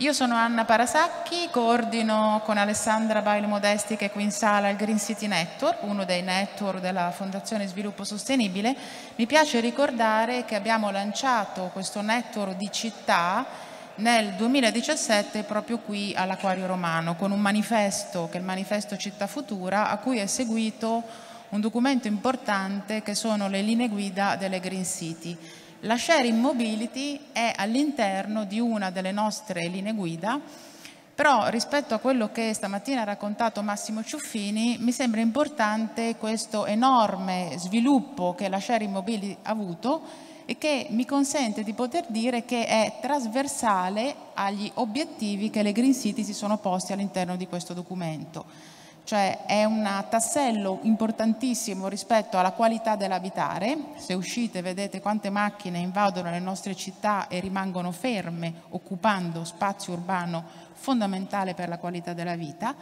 Io sono Anna Parasacchi, coordino con Alessandra Bailo Modesti che è qui in sala il Green City Network, uno dei network della Fondazione Sviluppo Sostenibile. Mi piace ricordare che abbiamo lanciato questo network di città nel 2017 proprio qui all'Aquario Romano con un manifesto che è il manifesto Città Futura a cui è seguito un documento importante che sono le linee guida delle Green City. La sharing mobility è all'interno di una delle nostre linee guida, però rispetto a quello che stamattina ha raccontato Massimo Ciuffini, mi sembra importante questo enorme sviluppo che la sharing mobility ha avuto e che mi consente di poter dire che è trasversale agli obiettivi che le Green City si sono posti all'interno di questo documento cioè è un tassello importantissimo rispetto alla qualità dell'abitare, se uscite vedete quante macchine invadono le nostre città e rimangono ferme occupando spazio urbano fondamentale per la qualità della vita,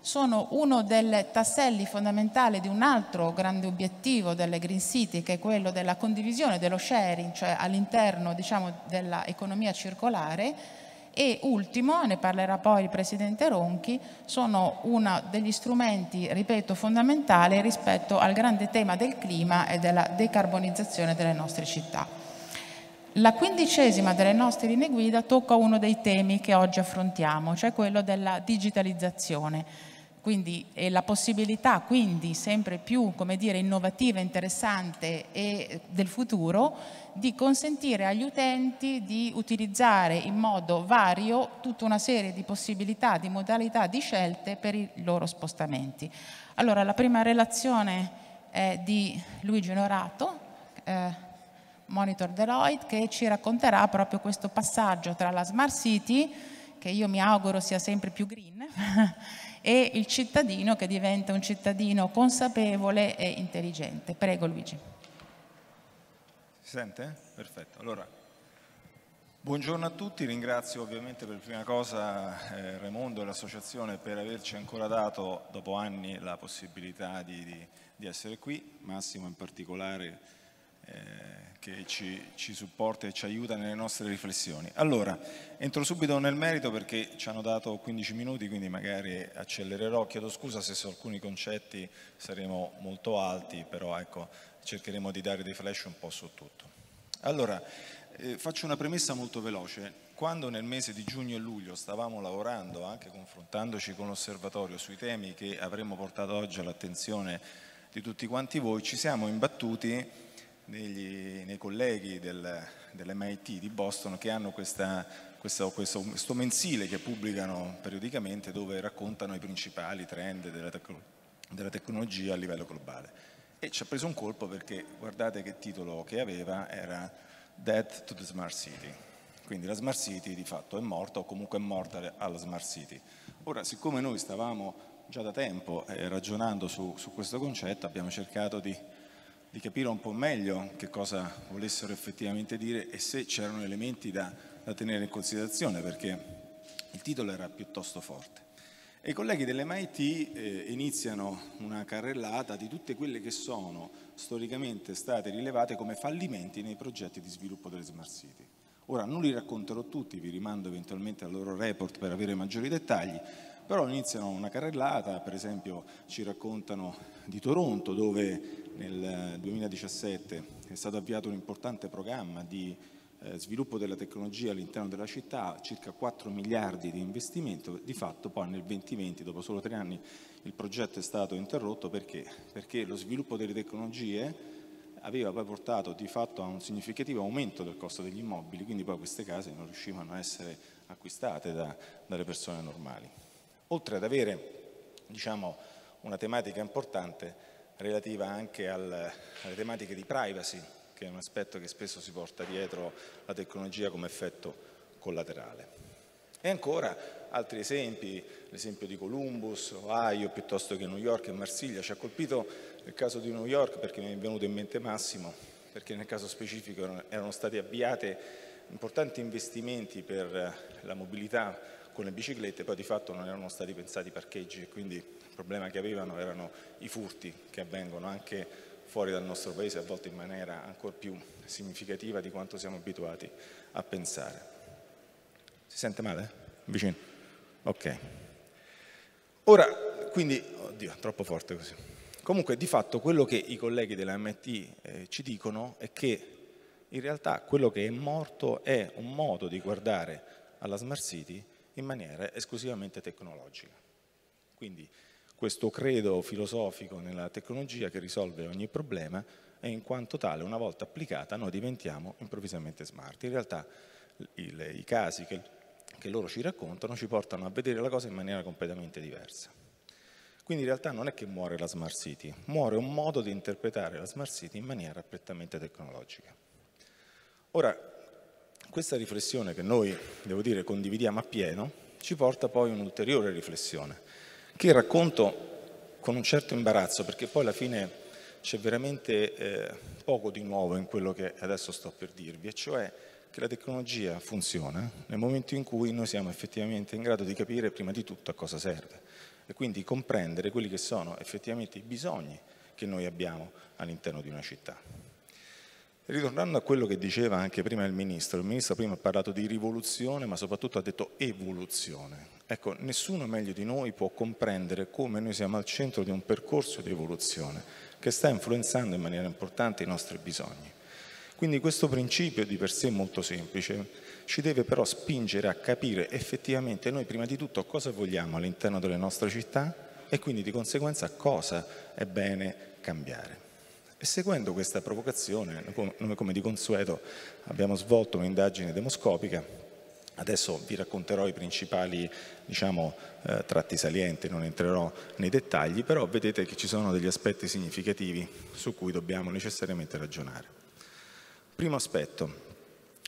sono uno dei tasselli fondamentali di un altro grande obiettivo delle Green City che è quello della condivisione, dello sharing, cioè all'interno diciamo, dell'economia circolare e ultimo, ne parlerà poi il Presidente Ronchi, sono uno degli strumenti, ripeto, fondamentali rispetto al grande tema del clima e della decarbonizzazione delle nostre città. La quindicesima delle nostre linee guida tocca uno dei temi che oggi affrontiamo, cioè quello della digitalizzazione quindi eh, la possibilità quindi sempre più come dire, innovativa, interessante e del futuro di consentire agli utenti di utilizzare in modo vario tutta una serie di possibilità, di modalità, di scelte per i loro spostamenti. Allora la prima relazione è di Luigi Norato, eh, Monitor Deloitte, che ci racconterà proprio questo passaggio tra la Smart City, che io mi auguro sia sempre più green, e il cittadino che diventa un cittadino consapevole e intelligente. Prego Luigi. Si sente? Perfetto. Allora, buongiorno a tutti, ringrazio ovviamente per prima cosa eh, Raimondo e l'associazione per averci ancora dato dopo anni la possibilità di, di, di essere qui, Massimo in particolare eh, che ci, ci, supporta e ci aiuta nelle nostre riflessioni. Allora, entro subito nel merito perché ci hanno dato 15 minuti, quindi magari accelererò, chiedo scusa se su alcuni concetti saremo molto alti, però ecco, cercheremo di dare dei flash un po' su tutto. Allora, eh, faccio una premessa molto veloce. Quando nel mese di giugno e luglio stavamo lavorando, anche confrontandoci con l'osservatorio sui temi che avremmo portato oggi all'attenzione di tutti quanti voi, ci siamo imbattuti negli, nei colleghi del, dell'MIT di Boston che hanno questa, questo, questo, questo, mensile che pubblicano periodicamente dove raccontano i principali trend della, tec della tecnologia a livello globale. E ci ha preso un colpo perché guardate che titolo che aveva era Death to the Smart City. Quindi la Smart City di fatto è morta o comunque è morta alla Smart City. Ora, siccome noi stavamo già da tempo eh, ragionando su, su questo concetto, abbiamo cercato di di capire un po' meglio che cosa volessero effettivamente dire e se c'erano elementi da, da tenere in considerazione, perché il titolo era piuttosto forte. E i colleghi dell'MIT eh, iniziano una carrellata di tutte quelle che sono storicamente state rilevate come fallimenti nei progetti di sviluppo delle smart city. Ora non li racconterò tutti, vi rimando eventualmente al loro report per avere maggiori dettagli, però iniziano una carrellata, per esempio ci raccontano di Toronto dove nel 2017 eh, è stato avviato un importante programma di eh, sviluppo della tecnologia all'interno della città, circa 4 miliardi di investimento, di fatto poi nel 2020, dopo solo tre anni, il progetto è stato interrotto perché? Perché lo sviluppo delle tecnologie aveva poi portato di fatto a un significativo aumento del costo degli immobili, quindi poi queste case non riuscivano a essere acquistate da, dalle persone normali oltre ad avere diciamo, una tematica importante relativa anche al, alle tematiche di privacy, che è un aspetto che spesso si porta dietro la tecnologia come effetto collaterale. E ancora altri esempi, l'esempio di Columbus, Ohio, piuttosto che New York e Marsiglia. Ci ha colpito il caso di New York perché mi è venuto in mente Massimo, perché nel caso specifico erano stati avviati importanti investimenti per la mobilità alcune biciclette, poi di fatto non erano stati pensati i parcheggi e quindi il problema che avevano erano i furti che avvengono anche fuori dal nostro paese, a volte in maniera ancora più significativa di quanto siamo abituati a pensare. Si sente male? Eh? Vicino? Ok. Ora, quindi, oddio, troppo forte così. Comunque, di fatto, quello che i colleghi della MT eh, ci dicono è che in realtà quello che è morto è un modo di guardare alla Smart City in maniera esclusivamente tecnologica. Quindi questo credo filosofico nella tecnologia che risolve ogni problema e in quanto tale una volta applicata noi diventiamo improvvisamente smart. In realtà il, i casi che, che loro ci raccontano ci portano a vedere la cosa in maniera completamente diversa. Quindi in realtà non è che muore la Smart City, muore un modo di interpretare la Smart City in maniera prettamente tecnologica. Ora, questa riflessione che noi, devo dire, condividiamo appieno, ci porta poi a un'ulteriore riflessione, che racconto con un certo imbarazzo, perché poi alla fine c'è veramente eh, poco di nuovo in quello che adesso sto per dirvi, e cioè che la tecnologia funziona nel momento in cui noi siamo effettivamente in grado di capire prima di tutto a cosa serve e quindi comprendere quelli che sono effettivamente i bisogni che noi abbiamo all'interno di una città. Ritornando a quello che diceva anche prima il Ministro, il Ministro prima ha parlato di rivoluzione ma soprattutto ha detto evoluzione. Ecco, nessuno meglio di noi può comprendere come noi siamo al centro di un percorso di evoluzione che sta influenzando in maniera importante i nostri bisogni. Quindi questo principio di per sé molto semplice ci deve però spingere a capire effettivamente noi prima di tutto cosa vogliamo all'interno delle nostre città e quindi di conseguenza cosa è bene cambiare. E seguendo questa provocazione, noi come di consueto abbiamo svolto un'indagine demoscopica, adesso vi racconterò i principali diciamo, eh, tratti salienti, non entrerò nei dettagli, però vedete che ci sono degli aspetti significativi su cui dobbiamo necessariamente ragionare. Primo aspetto,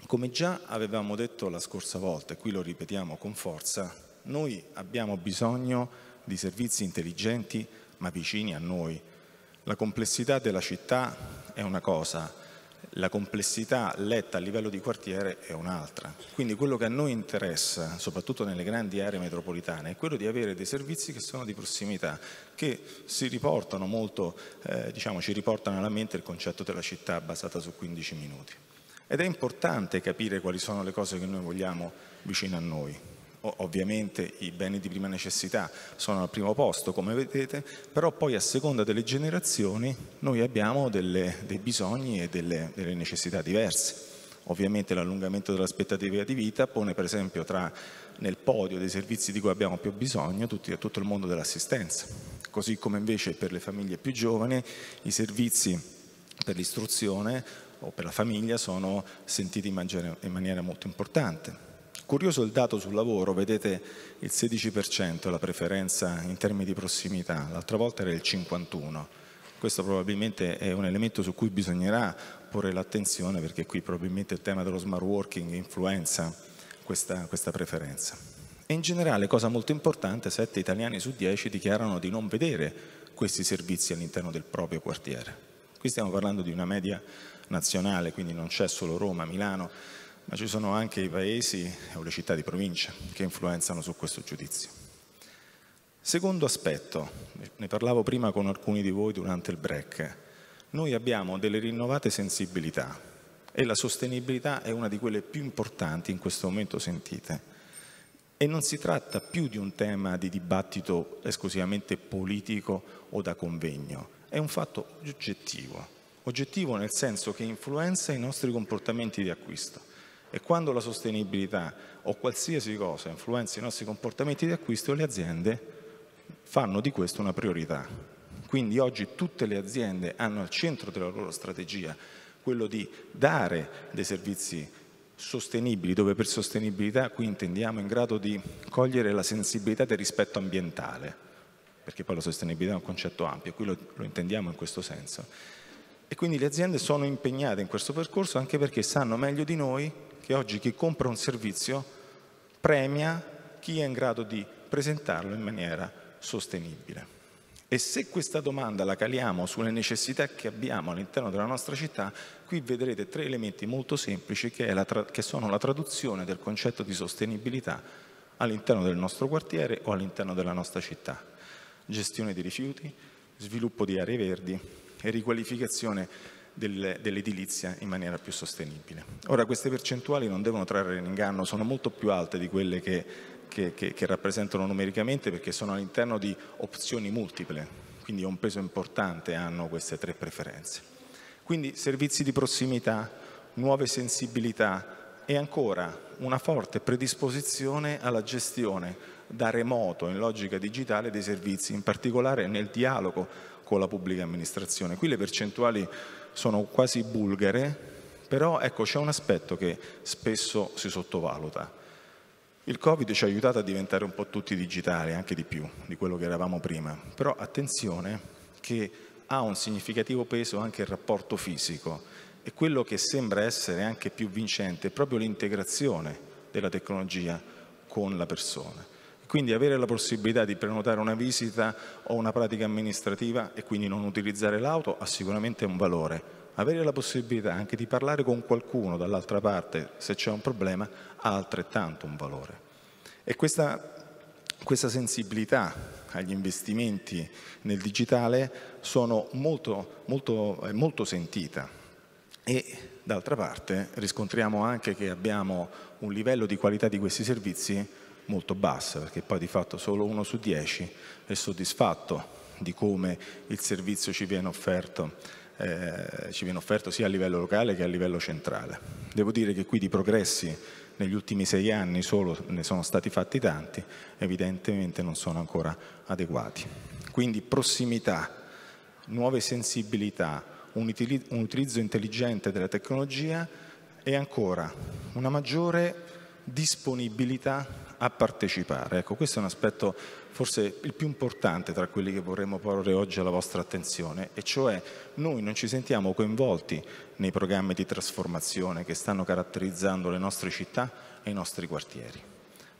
come già avevamo detto la scorsa volta, e qui lo ripetiamo con forza, noi abbiamo bisogno di servizi intelligenti ma vicini a noi, la complessità della città è una cosa, la complessità letta a livello di quartiere è un'altra. Quindi quello che a noi interessa, soprattutto nelle grandi aree metropolitane, è quello di avere dei servizi che sono di prossimità, che si riportano molto, eh, diciamo, ci riportano alla mente il concetto della città basata su 15 minuti. Ed è importante capire quali sono le cose che noi vogliamo vicino a noi ovviamente i beni di prima necessità sono al primo posto come vedete, però poi a seconda delle generazioni noi abbiamo delle, dei bisogni e delle, delle necessità diverse. Ovviamente l'allungamento dell'aspettativa di vita pone per esempio tra, nel podio dei servizi di cui abbiamo più bisogno tutti, tutto il mondo dell'assistenza, così come invece per le famiglie più giovani i servizi per l'istruzione o per la famiglia sono sentiti in maniera molto importante. Curioso il dato sul lavoro, vedete il 16% la preferenza in termini di prossimità, l'altra volta era il 51%. Questo probabilmente è un elemento su cui bisognerà porre l'attenzione perché qui probabilmente il tema dello smart working influenza questa, questa preferenza. E in generale, cosa molto importante, 7 italiani su 10 dichiarano di non vedere questi servizi all'interno del proprio quartiere. Qui stiamo parlando di una media nazionale, quindi non c'è solo Roma, Milano, ma ci sono anche i paesi o le città di provincia che influenzano su questo giudizio. Secondo aspetto, ne parlavo prima con alcuni di voi durante il break, noi abbiamo delle rinnovate sensibilità e la sostenibilità è una di quelle più importanti in questo momento sentite. E non si tratta più di un tema di dibattito esclusivamente politico o da convegno, è un fatto oggettivo, oggettivo nel senso che influenza i nostri comportamenti di acquisto. E quando la sostenibilità o qualsiasi cosa influenza i nostri comportamenti di acquisto, le aziende fanno di questo una priorità. Quindi oggi tutte le aziende hanno al centro della loro strategia quello di dare dei servizi sostenibili, dove per sostenibilità qui intendiamo in grado di cogliere la sensibilità del rispetto ambientale, perché poi la sostenibilità è un concetto ampio, qui lo, lo intendiamo in questo senso. E quindi le aziende sono impegnate in questo percorso anche perché sanno meglio di noi che oggi chi compra un servizio premia chi è in grado di presentarlo in maniera sostenibile. E se questa domanda la caliamo sulle necessità che abbiamo all'interno della nostra città, qui vedrete tre elementi molto semplici che, che sono la traduzione del concetto di sostenibilità all'interno del nostro quartiere o all'interno della nostra città. Gestione di rifiuti, sviluppo di aree verdi e riqualificazione dell'edilizia in maniera più sostenibile. Ora queste percentuali non devono trarre in inganno, sono molto più alte di quelle che, che, che, che rappresentano numericamente perché sono all'interno di opzioni multiple, quindi un peso importante hanno queste tre preferenze. Quindi servizi di prossimità, nuove sensibilità e ancora una forte predisposizione alla gestione da remoto in logica digitale dei servizi, in particolare nel dialogo con la pubblica amministrazione. Qui le percentuali sono quasi bulgare, però ecco c'è un aspetto che spesso si sottovaluta. Il Covid ci ha aiutato a diventare un po' tutti digitali, anche di più di quello che eravamo prima, però attenzione che ha un significativo peso anche il rapporto fisico e quello che sembra essere anche più vincente è proprio l'integrazione della tecnologia con la persona. Quindi avere la possibilità di prenotare una visita o una pratica amministrativa e quindi non utilizzare l'auto ha sicuramente un valore. Avere la possibilità anche di parlare con qualcuno dall'altra parte se c'è un problema ha altrettanto un valore. E questa, questa sensibilità agli investimenti nel digitale sono molto, molto, molto sentita e d'altra parte riscontriamo anche che abbiamo un livello di qualità di questi servizi molto bassa, perché poi di fatto solo uno su dieci è soddisfatto di come il servizio ci viene offerto, eh, ci viene offerto sia a livello locale che a livello centrale. Devo dire che qui di progressi negli ultimi sei anni solo ne sono stati fatti tanti, evidentemente non sono ancora adeguati. Quindi prossimità, nuove sensibilità, un, un utilizzo intelligente della tecnologia e ancora una maggiore disponibilità a partecipare. Ecco, questo è un aspetto forse il più importante tra quelli che vorremmo porre oggi alla vostra attenzione, e cioè noi non ci sentiamo coinvolti nei programmi di trasformazione che stanno caratterizzando le nostre città e i nostri quartieri.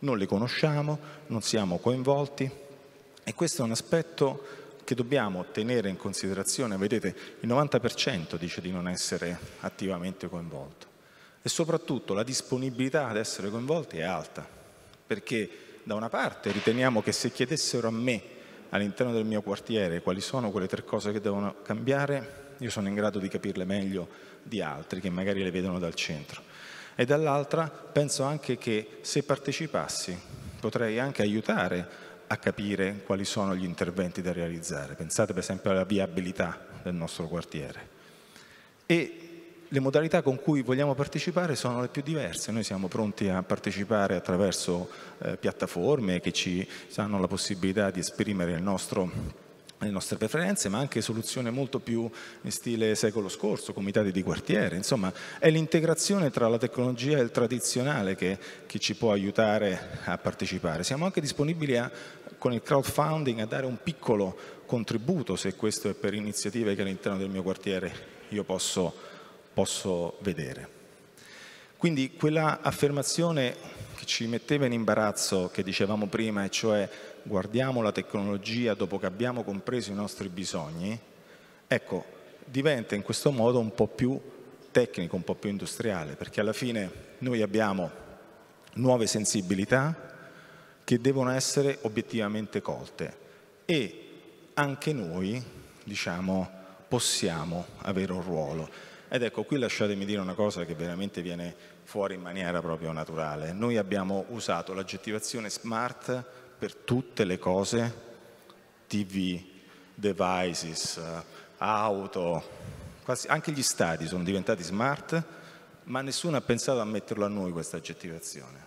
Non li conosciamo, non siamo coinvolti e questo è un aspetto che dobbiamo tenere in considerazione. Vedete, il 90% dice di non essere attivamente coinvolto e soprattutto la disponibilità ad essere coinvolti è alta perché da una parte riteniamo che se chiedessero a me all'interno del mio quartiere quali sono quelle tre cose che devono cambiare, io sono in grado di capirle meglio di altri che magari le vedono dal centro. E dall'altra penso anche che se partecipassi potrei anche aiutare a capire quali sono gli interventi da realizzare. Pensate per esempio alla viabilità del nostro quartiere. E le modalità con cui vogliamo partecipare sono le più diverse, noi siamo pronti a partecipare attraverso eh, piattaforme che ci danno la possibilità di esprimere nostro, le nostre preferenze, ma anche soluzioni molto più in stile secolo scorso, comitati di quartiere, insomma è l'integrazione tra la tecnologia e il tradizionale che, che ci può aiutare a partecipare. Siamo anche disponibili a, con il crowdfunding a dare un piccolo contributo, se questo è per iniziative che all'interno del mio quartiere io posso posso vedere. Quindi quella affermazione che ci metteva in imbarazzo, che dicevamo prima, e cioè guardiamo la tecnologia dopo che abbiamo compreso i nostri bisogni, ecco, diventa in questo modo un po' più tecnico, un po' più industriale, perché alla fine noi abbiamo nuove sensibilità che devono essere obiettivamente colte e anche noi, diciamo, possiamo avere un ruolo. Ed ecco, qui lasciatemi dire una cosa che veramente viene fuori in maniera proprio naturale. Noi abbiamo usato l'aggettivazione smart per tutte le cose, TV, devices, auto, quasi, anche gli stati sono diventati smart, ma nessuno ha pensato a metterlo a noi questa aggettivazione,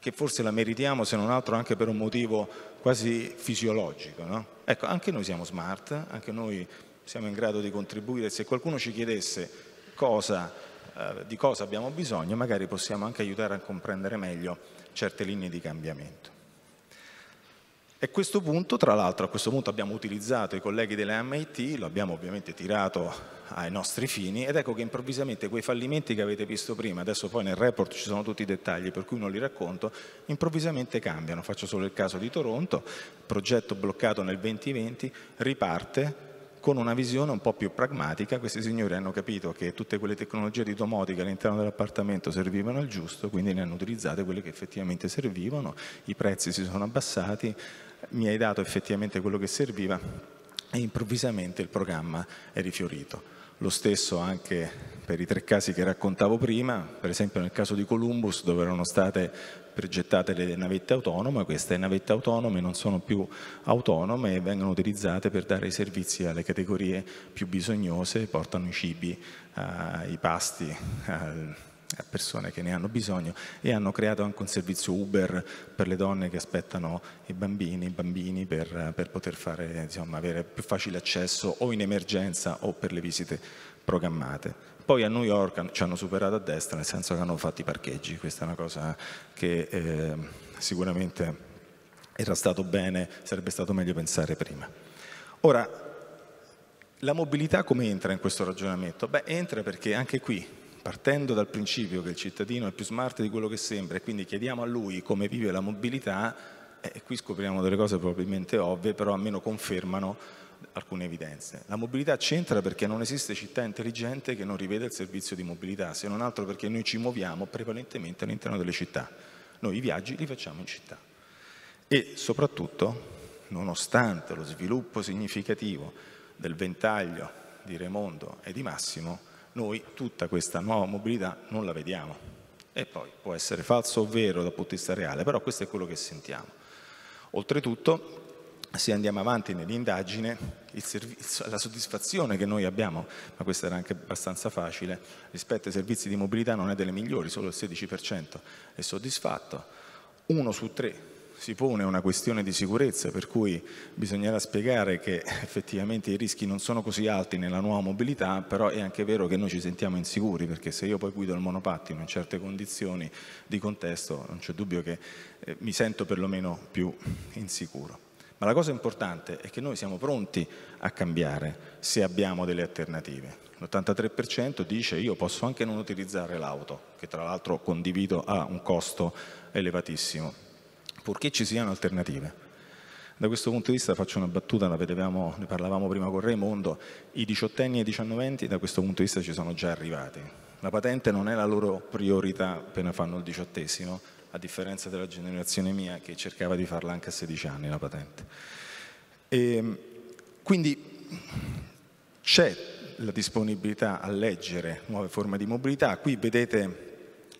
che forse la meritiamo se non altro anche per un motivo quasi fisiologico. No? Ecco, anche noi siamo smart, anche noi siamo in grado di contribuire. Se qualcuno ci chiedesse cosa, eh, di cosa abbiamo bisogno, magari possiamo anche aiutare a comprendere meglio certe linee di cambiamento. E a questo punto, tra l'altro, a questo punto abbiamo utilizzato i colleghi delle MIT, lo abbiamo ovviamente tirato ai nostri fini, ed ecco che improvvisamente quei fallimenti che avete visto prima, adesso poi nel report ci sono tutti i dettagli per cui non li racconto, improvvisamente cambiano. Faccio solo il caso di Toronto, progetto bloccato nel 2020, riparte, con una visione un po' più pragmatica, questi signori hanno capito che tutte quelle tecnologie di domotica all'interno dell'appartamento servivano al giusto, quindi ne hanno utilizzate quelle che effettivamente servivano, i prezzi si sono abbassati, mi hai dato effettivamente quello che serviva e improvvisamente il programma è rifiorito. Lo stesso anche per i tre casi che raccontavo prima, per esempio nel caso di Columbus dove erano state progettate le navette autonome, queste navette autonome non sono più autonome e vengono utilizzate per dare i servizi alle categorie più bisognose, portano i cibi, eh, i pasti, eh, a persone che ne hanno bisogno e hanno creato anche un servizio Uber per le donne che aspettano i bambini, i bambini per, per poter fare, insomma, avere più facile accesso o in emergenza o per le visite programmate. Poi a New York ci hanno superato a destra, nel senso che hanno fatto i parcheggi, questa è una cosa che eh, sicuramente era stato bene, sarebbe stato meglio pensare prima. Ora, la mobilità come entra in questo ragionamento? Beh, entra perché anche qui, partendo dal principio che il cittadino è più smart di quello che sembra e quindi chiediamo a lui come vive la mobilità, e eh, qui scopriamo delle cose probabilmente ovvie, però almeno confermano alcune evidenze. La mobilità c'entra perché non esiste città intelligente che non rivede il servizio di mobilità, se non altro perché noi ci muoviamo prevalentemente all'interno delle città. Noi i viaggi li facciamo in città. E soprattutto, nonostante lo sviluppo significativo del ventaglio di Remondo e di Massimo, noi tutta questa nuova mobilità non la vediamo. E poi può essere falso o vero dal punto di vista reale, però questo è quello che sentiamo. Oltretutto se andiamo avanti nell'indagine, la soddisfazione che noi abbiamo, ma questa era anche abbastanza facile, rispetto ai servizi di mobilità non è delle migliori, solo il 16% è soddisfatto. Uno su tre si pone una questione di sicurezza, per cui bisognerà spiegare che effettivamente i rischi non sono così alti nella nuova mobilità, però è anche vero che noi ci sentiamo insicuri, perché se io poi guido il monopattino in certe condizioni di contesto, non c'è dubbio che eh, mi sento perlomeno più insicuro. Ma la cosa importante è che noi siamo pronti a cambiare se abbiamo delle alternative. L'83% dice io posso anche non utilizzare l'auto, che tra l'altro condivido a un costo elevatissimo, purché ci siano alternative. Da questo punto di vista faccio una battuta, vedevamo, ne parlavamo prima con Raimondo, i diciottenni e i diciannovenni da questo punto di vista ci sono già arrivati. La patente non è la loro priorità appena fanno il diciottesimo, a differenza della generazione mia che cercava di farla anche a 16 anni la patente. E ehm, quindi c'è la disponibilità a leggere nuove forme di mobilità, qui vedete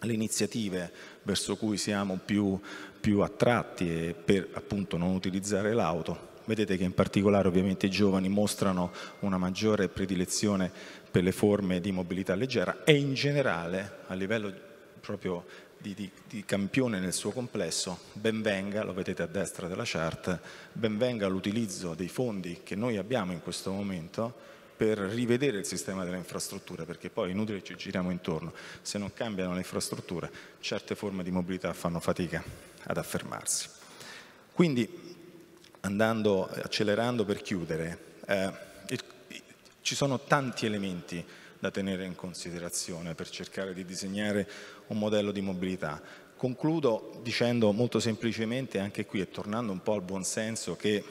le iniziative verso cui siamo più, più attratti e per appunto non utilizzare l'auto. Vedete che in particolare ovviamente i giovani mostrano una maggiore predilezione per le forme di mobilità leggera e in generale a livello proprio di, di, di campione nel suo complesso, benvenga, lo vedete a destra della chart, benvenga l'utilizzo dei fondi che noi abbiamo in questo momento per rivedere il sistema delle infrastrutture, perché poi è inutile che ci giriamo intorno, se non cambiano le infrastrutture certe forme di mobilità fanno fatica ad affermarsi. Quindi, andando, accelerando per chiudere, eh, ci sono tanti elementi da tenere in considerazione per cercare di disegnare un modello di mobilità. Concludo dicendo molto semplicemente anche qui e tornando un po' al buonsenso che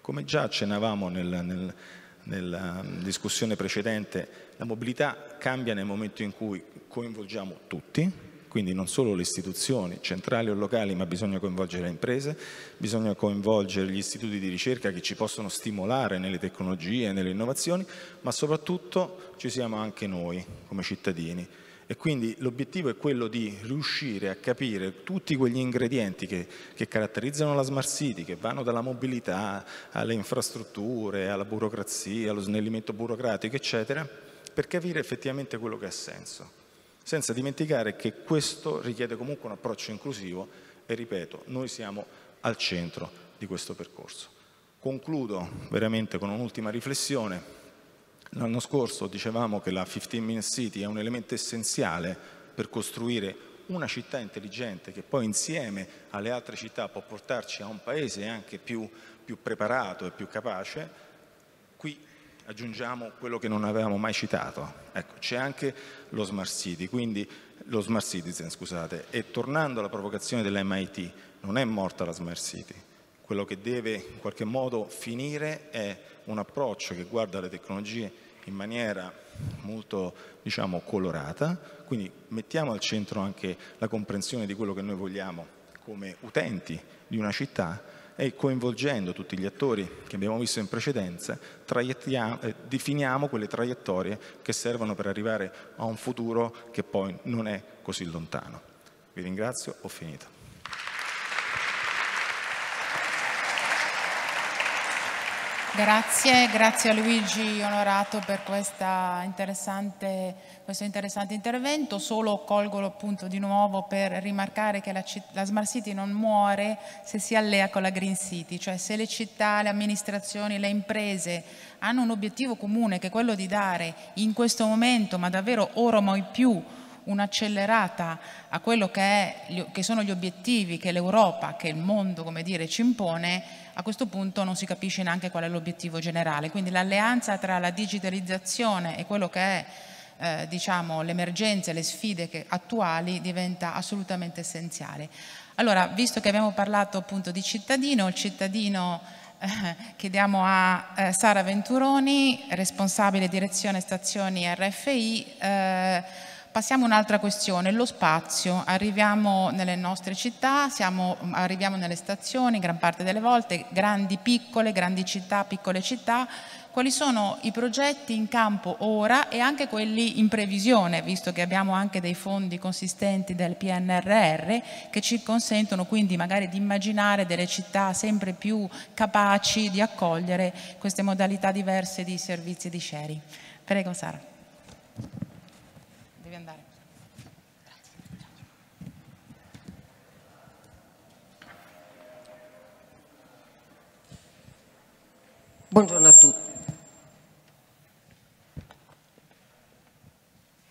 come già accennavamo nel, nel, nella ehm, discussione precedente, la mobilità cambia nel momento in cui coinvolgiamo tutti, quindi non solo le istituzioni, centrali o locali, ma bisogna coinvolgere le imprese, bisogna coinvolgere gli istituti di ricerca che ci possono stimolare nelle tecnologie, nelle innovazioni, ma soprattutto ci siamo anche noi come cittadini. E quindi l'obiettivo è quello di riuscire a capire tutti quegli ingredienti che, che, caratterizzano la smart city, che vanno dalla mobilità alle infrastrutture, alla burocrazia, allo snellimento burocratico, eccetera, per capire effettivamente quello che ha senso senza dimenticare che questo richiede comunque un approccio inclusivo e ripeto, noi siamo al centro di questo percorso. Concludo veramente con un'ultima riflessione. L'anno scorso dicevamo che la 15 Minute City è un elemento essenziale per costruire una città intelligente che poi insieme alle altre città può portarci a un paese anche più, più preparato e più capace, qui aggiungiamo quello che non avevamo mai citato. Ecco, c'è anche lo smart, city, quindi, lo smart Citizen, scusate. E tornando alla provocazione dell'MIT, non è morta la Smart City. Quello che deve in qualche modo finire è un approccio che guarda le tecnologie in maniera molto diciamo, colorata, quindi mettiamo al centro anche la comprensione di quello che noi vogliamo come utenti di una città e coinvolgendo tutti gli attori che abbiamo visto in precedenza, eh, definiamo quelle traiettorie che servono per arrivare a un futuro che poi non è così lontano. Vi ringrazio, ho finito. Grazie, grazie a Luigi Onorato per interessante, questo interessante intervento. Solo colgo l'appunto di nuovo per rimarcare che la, la, Smart City non muore se si allea con la Green City, cioè se le città, le amministrazioni, le imprese hanno un obiettivo comune che è quello di dare in questo momento, ma davvero ora mai più, un'accelerata a quello che, è, che, sono gli obiettivi che l'Europa, che il mondo come dire, ci impone, a questo punto non si capisce neanche qual è l'obiettivo generale. Quindi l'alleanza tra la digitalizzazione e quello che è eh, diciamo, le emergenze, le sfide che, attuali diventa assolutamente essenziale. Allora, visto che abbiamo parlato appunto di cittadino, il cittadino eh, chiediamo a eh, Sara Venturoni, responsabile direzione stazioni RFI, eh, Passiamo a un'altra questione, lo spazio. Arriviamo nelle nostre città, siamo, mm, arriviamo nelle stazioni, gran parte delle volte, grandi, piccole, grandi città, piccole città. Quali sono i progetti in campo ora e anche quelli in previsione, visto che abbiamo anche dei fondi consistenti del PNRR che ci consentono quindi magari di immaginare delle città sempre più capaci di accogliere queste modalità diverse di servizi di sharing. Prego Sara. Buongiorno a tutti.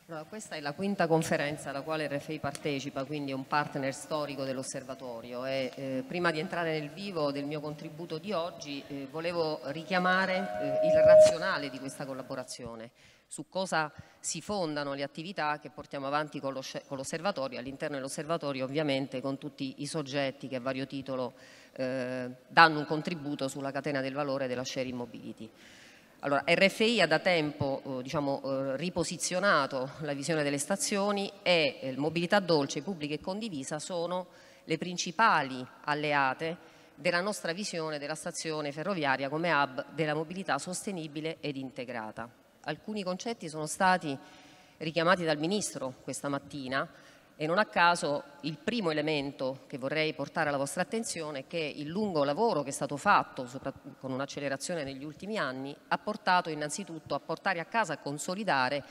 Allora, questa è la quinta conferenza alla quale RFI partecipa, quindi è un partner storico dell'osservatorio eh, prima di entrare nel vivo del mio contributo di oggi eh, volevo richiamare eh, il razionale di questa collaborazione, su cosa si fondano le attività che portiamo avanti con l'osservatorio, all'interno dell'osservatorio ovviamente con tutti i soggetti che a vario titolo eh, danno un contributo sulla catena del valore della sharing mobility. Allora, RFI ha da tempo eh, diciamo, eh, riposizionato la visione delle stazioni e mobilità dolce, pubblica e condivisa sono le principali alleate della nostra visione della stazione ferroviaria come hub della mobilità sostenibile ed integrata. Alcuni concetti sono stati richiamati dal Ministro questa mattina, e non a caso il primo elemento che vorrei portare alla vostra attenzione è che il lungo lavoro che è stato fatto, con un'accelerazione negli ultimi anni, ha portato innanzitutto a portare a casa, a consolidare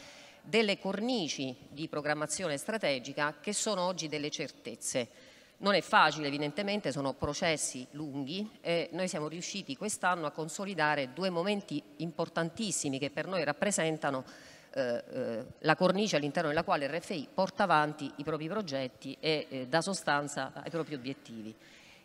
delle cornici di programmazione strategica che sono oggi delle certezze. Non è facile evidentemente, sono processi lunghi e noi siamo riusciti quest'anno a consolidare due momenti importantissimi che per noi rappresentano eh, eh, la cornice all'interno della quale RFI porta avanti i propri progetti e eh, dà sostanza ai propri obiettivi.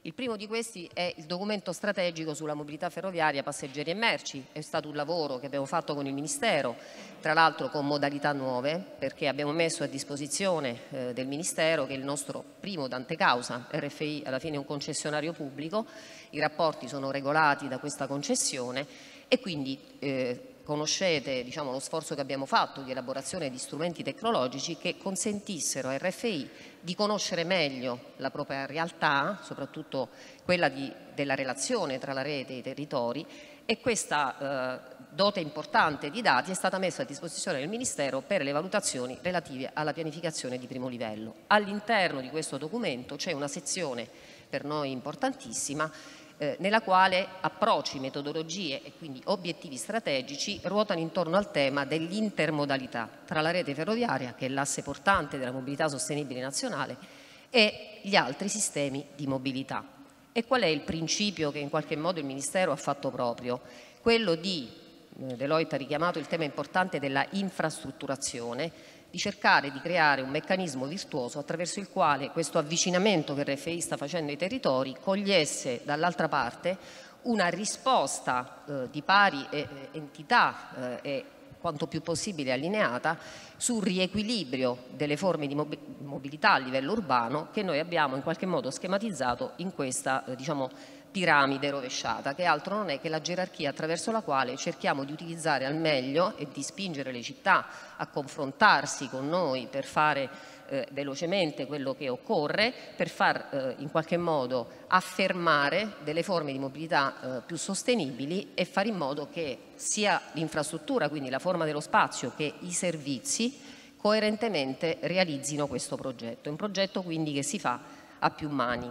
Il primo di questi è il documento strategico sulla mobilità ferroviaria passeggeri e merci. È stato un lavoro che abbiamo fatto con il Ministero, tra l'altro con modalità nuove, perché abbiamo messo a disposizione eh, del Ministero, che è il nostro primo dante causa, RFI alla fine è un concessionario pubblico, i rapporti sono regolati da questa concessione e quindi eh, conoscete diciamo, lo sforzo che abbiamo fatto di elaborazione di strumenti tecnologici che consentissero a RFI di conoscere meglio la propria realtà, soprattutto quella di, della relazione tra la rete e i territori e questa eh, dote importante di dati è stata messa a disposizione del Ministero per le valutazioni relative alla pianificazione di primo livello. All'interno di questo documento c'è una sezione per noi importantissima eh, nella quale approcci, metodologie e quindi obiettivi strategici ruotano intorno al tema dell'intermodalità tra la rete ferroviaria, che è l'asse portante della mobilità sostenibile nazionale, e gli altri sistemi di mobilità. E qual è il principio che in qualche modo il Ministero ha fatto proprio? Quello di, eh, Deloitte ha richiamato il tema importante della infrastrutturazione, di cercare di creare un meccanismo virtuoso attraverso il quale questo avvicinamento che RFI sta facendo ai territori cogliesse dall'altra parte una risposta eh, di pari eh, eh entità eh, e quanto più possibile allineata sul riequilibrio delle forme di mobilità a livello urbano che noi abbiamo in qualche modo schematizzato in questa eh, diciamo, piramide rovesciata, che altro non è che la gerarchia attraverso la quale cerchiamo di utilizzare al meglio e di spingere le città a confrontarsi con noi per fare eh, velocemente quello che occorre, per far eh, in qualche modo affermare delle forme di mobilità eh, più sostenibili e fare in modo che sia l'infrastruttura, quindi la forma dello spazio, che i servizi coerentemente realizzino questo progetto. È un progetto quindi che si fa a più mani.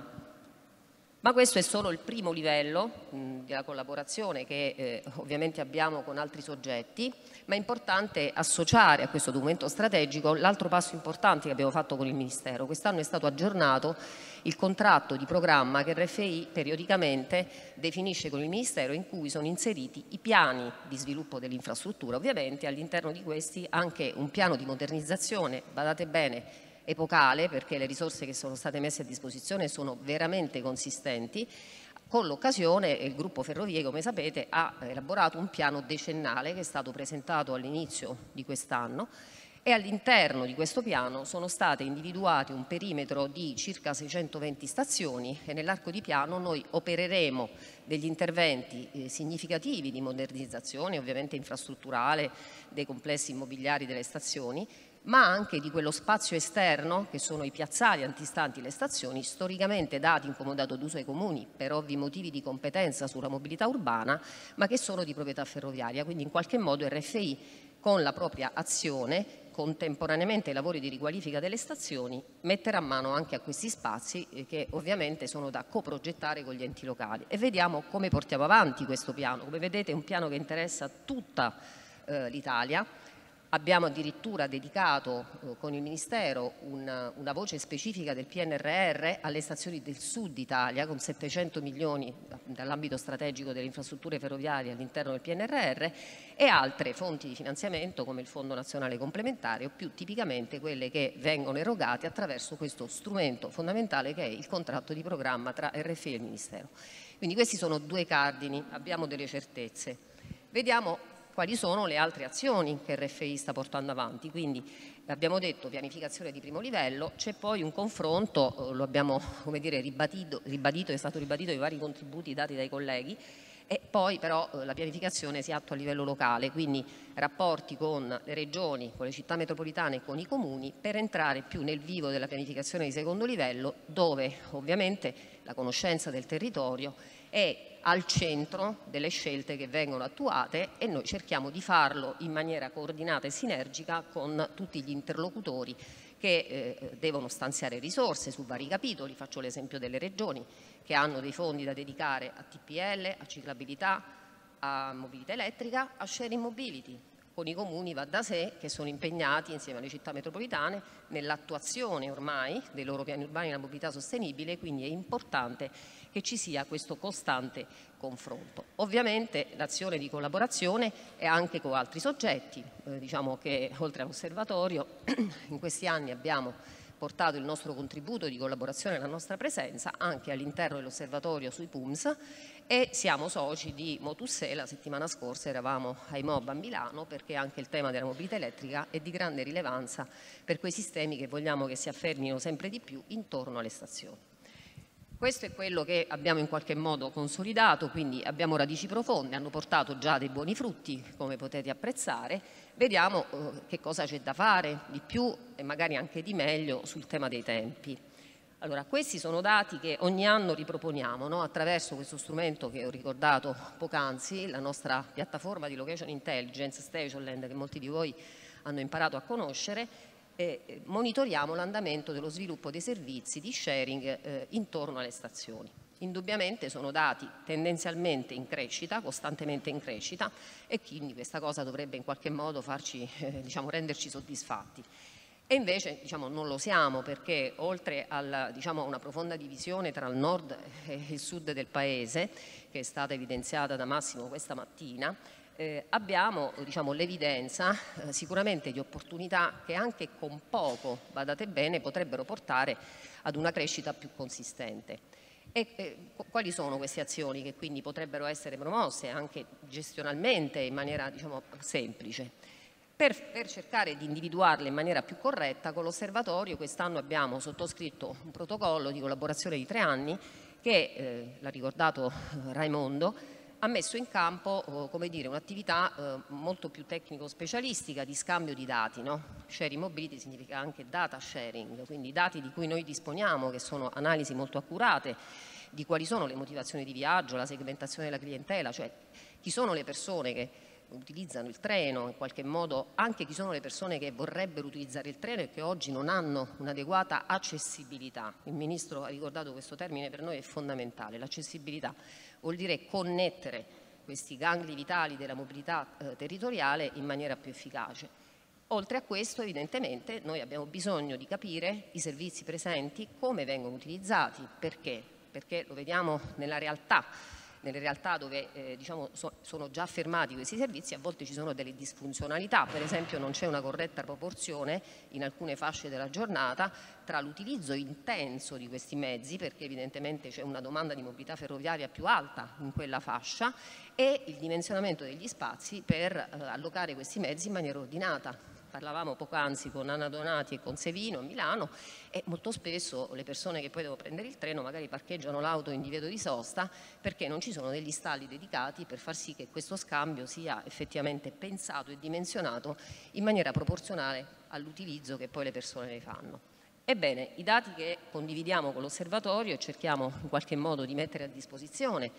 Ma questo è solo il primo livello mh, mm, della collaborazione che eh, ovviamente abbiamo con altri soggetti, ma è importante associare a questo documento strategico l'altro passo importante che abbiamo fatto con il Ministero. Quest'anno è stato aggiornato il contratto di programma che RFI periodicamente definisce con il Ministero in cui sono inseriti i piani di sviluppo dell'infrastruttura, ovviamente all'interno di questi anche un piano di modernizzazione, badate bene, epocale perché le risorse che sono state messe a disposizione sono veramente consistenti. Con l'occasione il gruppo Ferrovie, come sapete, ha elaborato un piano decennale che è stato presentato all'inizio di quest'anno e all'interno di questo piano sono state individuate un perimetro di circa 620 stazioni e nell'arco di piano noi opereremo degli interventi eh, significativi di modernizzazione ovviamente infrastrutturale dei complessi immobiliari delle stazioni ma anche di quello spazio esterno, che sono i piazzali antistanti le stazioni, storicamente dati in comodato d'uso ai comuni per ovvi motivi di competenza sulla mobilità urbana, ma che sono di proprietà ferroviaria. Quindi in qualche modo RFI con la propria azione contemporaneamente ai lavori di riqualifica delle stazioni metterà mano anche a questi spazi eh, che ovviamente sono da coprogettare con gli enti locali e vediamo come portiamo avanti questo piano. Come vedete è un piano che interessa tutta eh, l'Italia Abbiamo addirittura dedicato eh, con il Ministero una, una, voce specifica del PNRR alle stazioni del sud Italia con 700 milioni dall'ambito strategico delle infrastrutture ferroviarie all'interno del PNRR e altre fonti di finanziamento come il Fondo Nazionale Complementare o più tipicamente quelle che vengono erogate attraverso questo strumento fondamentale che è il contratto di programma tra RFI e il Ministero. Quindi questi sono due cardini, abbiamo delle certezze. Vediamo quali sono le altre azioni che RFI sta portando avanti. Quindi abbiamo detto pianificazione di primo livello, c'è poi un confronto, eh, lo abbiamo dire, ribadito, ribadito, è stato ribadito i vari contributi dati dai colleghi, e poi però eh, la pianificazione si attua a livello locale, quindi rapporti con le regioni, con le città metropolitane e con i comuni per entrare più nel vivo della pianificazione di secondo livello dove ovviamente la conoscenza del territorio è al centro delle scelte che vengono attuate e noi cerchiamo di farlo in maniera coordinata e sinergica con tutti gli interlocutori che eh, devono stanziare risorse su vari capitoli, faccio l'esempio delle regioni che hanno dei fondi da dedicare a TPL, a ciclabilità, a mobilità elettrica, a sharing mobility, con i comuni va da sé che sono impegnati insieme alle città metropolitane nell'attuazione ormai dei loro piani urbani e la mobilità sostenibile, quindi è importante che ci sia questo costante confronto. Ovviamente l'azione di collaborazione è anche con altri soggetti, eh, diciamo che oltre all'osservatorio in questi anni abbiamo portato il nostro contributo di collaborazione e la nostra presenza anche all'interno dell'osservatorio sui PUMS e siamo soci di Motusse, la settimana scorsa eravamo ai MOB a Milano perché anche il tema della mobilità elettrica è di grande rilevanza per quei sistemi che vogliamo che si affermino sempre di più intorno alle stazioni. Questo è quello che abbiamo in qualche modo consolidato, quindi abbiamo radici profonde, hanno portato già dei buoni frutti, come potete apprezzare. Vediamo eh, che cosa c'è da fare di più e magari anche di meglio sul tema dei tempi. Allora, questi sono dati che ogni anno riproponiamo no? attraverso questo strumento che ho ricordato poc'anzi, la nostra piattaforma di Location Intelligence, Stationland, che molti di voi hanno imparato a conoscere, e monitoriamo l'andamento dello sviluppo dei servizi di sharing eh, intorno alle stazioni. Indubbiamente sono dati tendenzialmente in crescita, costantemente in crescita e quindi questa cosa dovrebbe in qualche modo farci, eh, diciamo, renderci soddisfatti. E invece diciamo, non lo siamo perché oltre diciamo, a diciamo, una profonda divisione tra il nord e il sud del paese, che è stata evidenziata da Massimo questa mattina, eh, abbiamo diciamo, l'evidenza eh, sicuramente di opportunità che anche con poco, badate bene, potrebbero portare ad una crescita più consistente. E, eh, quali sono queste azioni che quindi potrebbero essere promosse anche gestionalmente in maniera diciamo, semplice? Per, per cercare di individuarle in maniera più corretta con l'osservatorio quest'anno abbiamo sottoscritto un protocollo di collaborazione di tre anni che, eh, l'ha ricordato eh, Raimondo, ha messo in campo eh, un'attività eh, molto più tecnico-specialistica di scambio di dati. No? Sharing mobility significa anche data sharing, quindi dati di cui noi disponiamo, che sono analisi molto accurate, di quali sono le motivazioni di viaggio, la segmentazione della clientela, cioè chi sono le persone che utilizzano il treno, in qualche modo anche chi sono le persone che vorrebbero utilizzare il treno e che oggi non hanno un'adeguata accessibilità. Il Ministro ha ricordato questo termine, per noi è fondamentale, l'accessibilità vuol dire connettere questi gangli vitali della mobilità eh, territoriale in maniera più efficace. Oltre a questo evidentemente noi abbiamo bisogno di capire i servizi presenti, come vengono utilizzati, perché, perché lo vediamo nella realtà nelle realtà dove eh, diciamo, so, sono già fermati questi servizi a volte ci sono delle disfunzionalità, per esempio non c'è una corretta proporzione in alcune fasce della giornata tra l'utilizzo intenso di questi mezzi, perché evidentemente c'è una domanda di mobilità ferroviaria più alta in quella fascia, e il dimensionamento degli spazi per eh, allocare questi mezzi in maniera ordinata parlavamo poc'anzi con Anna Donati e con Sevino a Milano e molto spesso le persone che poi devono prendere il treno magari parcheggiano l'auto in divieto di sosta perché non ci sono degli stalli dedicati per far sì che questo scambio sia effettivamente pensato e dimensionato in maniera proporzionale all'utilizzo che poi le persone ne fanno. Ebbene, i dati che condividiamo con l'osservatorio e cerchiamo in qualche modo di mettere a disposizione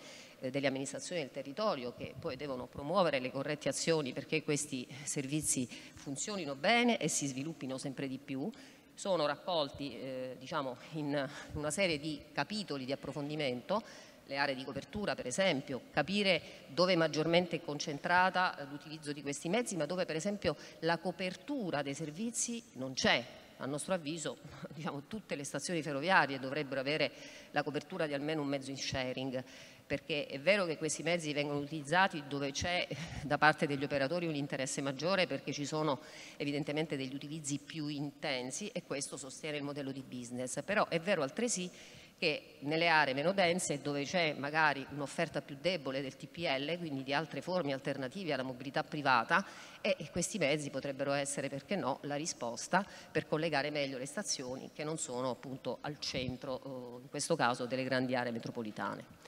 eh, delle amministrazioni del territorio che poi devono promuovere le corrette azioni perché questi servizi funzionino bene e si sviluppino sempre di più sono raccolti eh, diciamo, in una serie di capitoli di approfondimento, le aree di copertura per esempio, capire dove maggiormente è concentrata eh, l'utilizzo di questi mezzi, ma dove per esempio la copertura dei servizi non c'è. A nostro avviso diciamo, tutte le stazioni ferroviarie dovrebbero avere la copertura di almeno un mezzo in sharing perché è vero che questi mezzi vengono utilizzati dove c'è da parte degli operatori un interesse maggiore perché ci sono evidentemente degli utilizzi più intensi e questo sostiene il modello di business, però è vero altresì che nelle aree meno dense dove c'è magari un'offerta più debole del TPL, quindi di altre forme alternative alla mobilità privata e questi mezzi potrebbero essere, perché no, la risposta per collegare meglio le stazioni che non sono appunto al centro, oh, in questo caso, delle grandi aree metropolitane.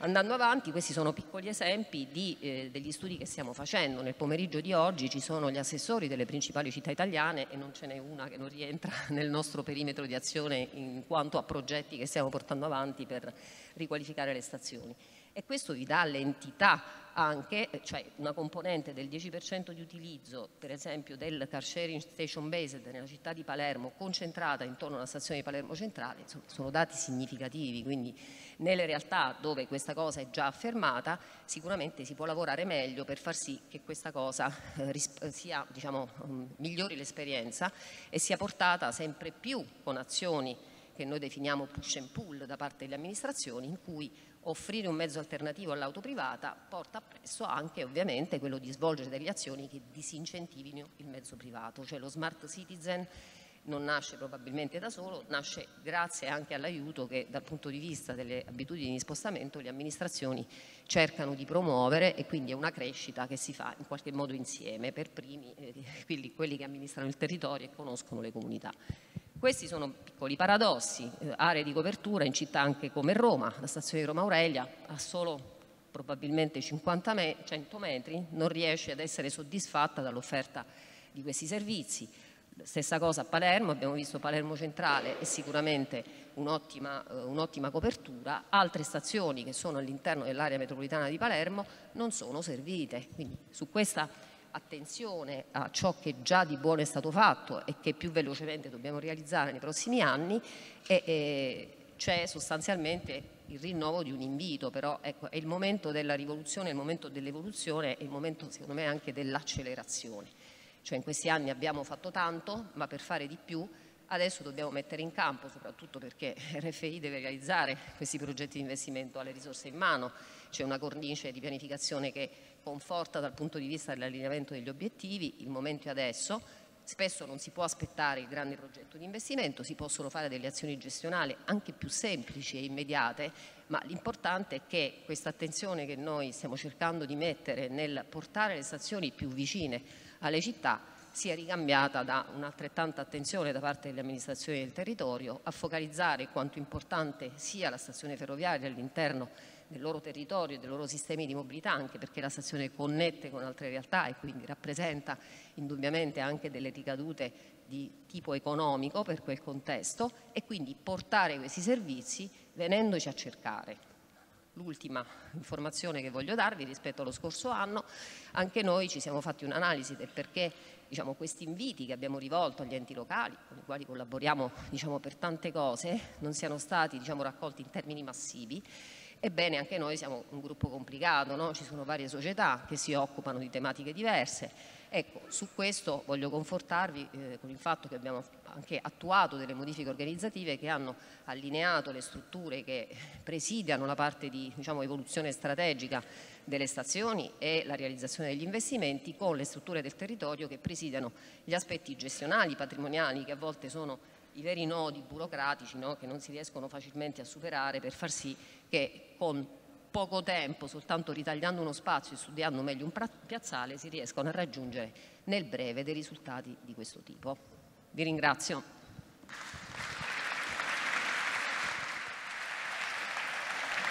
Andando avanti, questi sono piccoli esempi di, eh, degli studi che stiamo facendo. Nel pomeriggio di oggi ci sono gli assessori delle principali città italiane e non ce n'è una che non rientra nel nostro perimetro di azione in quanto a progetti che stiamo portando avanti per riqualificare le stazioni e questo vi dà l'entità anche, eh, cioè una componente del 10% di utilizzo per esempio del car sharing station based nella città di Palermo concentrata intorno alla stazione di Palermo Centrale, insomma, sono dati significativi, quindi nelle realtà dove questa cosa è già affermata sicuramente si può lavorare meglio per far sì che questa cosa eh, sia, diciamo, mm, migliori l'esperienza e sia portata sempre più con azioni che noi definiamo push and pull da parte delle amministrazioni in cui offrire un mezzo alternativo all'auto privata porta appresso anche ovviamente quello di svolgere delle azioni che disincentivino il mezzo privato, cioè lo smart citizen non nasce probabilmente da solo, nasce grazie anche all'aiuto che dal punto di vista delle abitudini di spostamento le amministrazioni cercano di promuovere e quindi è una crescita che si fa in qualche modo insieme per primi eh, quelli, quelli che amministrano il territorio e conoscono le comunità. Questi sono piccoli paradossi, eh, aree di copertura in città anche come Roma, la stazione di Roma Aurelia ha solo probabilmente 50 me 100 metri, non riesce ad essere soddisfatta dall'offerta di questi servizi. Stessa cosa a Palermo, abbiamo visto Palermo Centrale è sicuramente un'ottima, eh, un copertura, altre stazioni che sono all'interno dell'area metropolitana di Palermo non sono servite, quindi su questa attenzione a ciò che già di buono è stato fatto e che più velocemente dobbiamo realizzare nei prossimi anni, c'è sostanzialmente il rinnovo di un invito, però ecco, è il momento della rivoluzione, è il momento dell'evoluzione, è il momento secondo me anche dell'accelerazione. Cioè in questi anni abbiamo fatto tanto, ma per fare di più adesso dobbiamo mettere in campo, soprattutto perché RFI deve realizzare questi progetti di investimento alle risorse in mano, c'è una cornice di pianificazione che conforta dal punto di vista dell'allineamento degli obiettivi, il momento è adesso, spesso non si può aspettare il grande progetto di investimento, si possono fare delle azioni gestionali anche più semplici e immediate, ma l'importante è che questa attenzione che noi stiamo cercando di mettere nel portare le stazioni più vicine alle città sia ricambiata da un'altrettanta attenzione da parte delle amministrazioni del territorio a focalizzare quanto importante sia la stazione ferroviaria all'interno del loro territorio, e dei loro sistemi di mobilità, anche perché la stazione connette con altre realtà e quindi rappresenta indubbiamente anche delle ricadute di tipo economico per quel contesto e quindi portare questi servizi venendoci a cercare. L'ultima informazione che voglio darvi rispetto allo scorso anno, anche noi ci siamo fatti un'analisi del perché diciamo, questi inviti che abbiamo rivolto agli enti locali, con i quali collaboriamo diciamo, per tante cose, non siano stati diciamo, raccolti in termini massivi Ebbene, anche noi siamo un gruppo complicato, no? ci sono varie società che si occupano di tematiche diverse. Ecco, su questo voglio confortarvi eh, con il fatto che abbiamo anche attuato delle modifiche organizzative che hanno allineato le strutture che presidiano la parte di diciamo, evoluzione strategica delle stazioni e la realizzazione degli investimenti con le strutture del territorio che presidiano gli aspetti gestionali, patrimoniali, che a volte sono i veri nodi burocratici no? che non si riescono facilmente a superare per far sì che con poco tempo, soltanto ritagliando uno spazio e studiando meglio un piazzale, si riescono a raggiungere nel breve dei risultati di questo tipo. Vi ringrazio.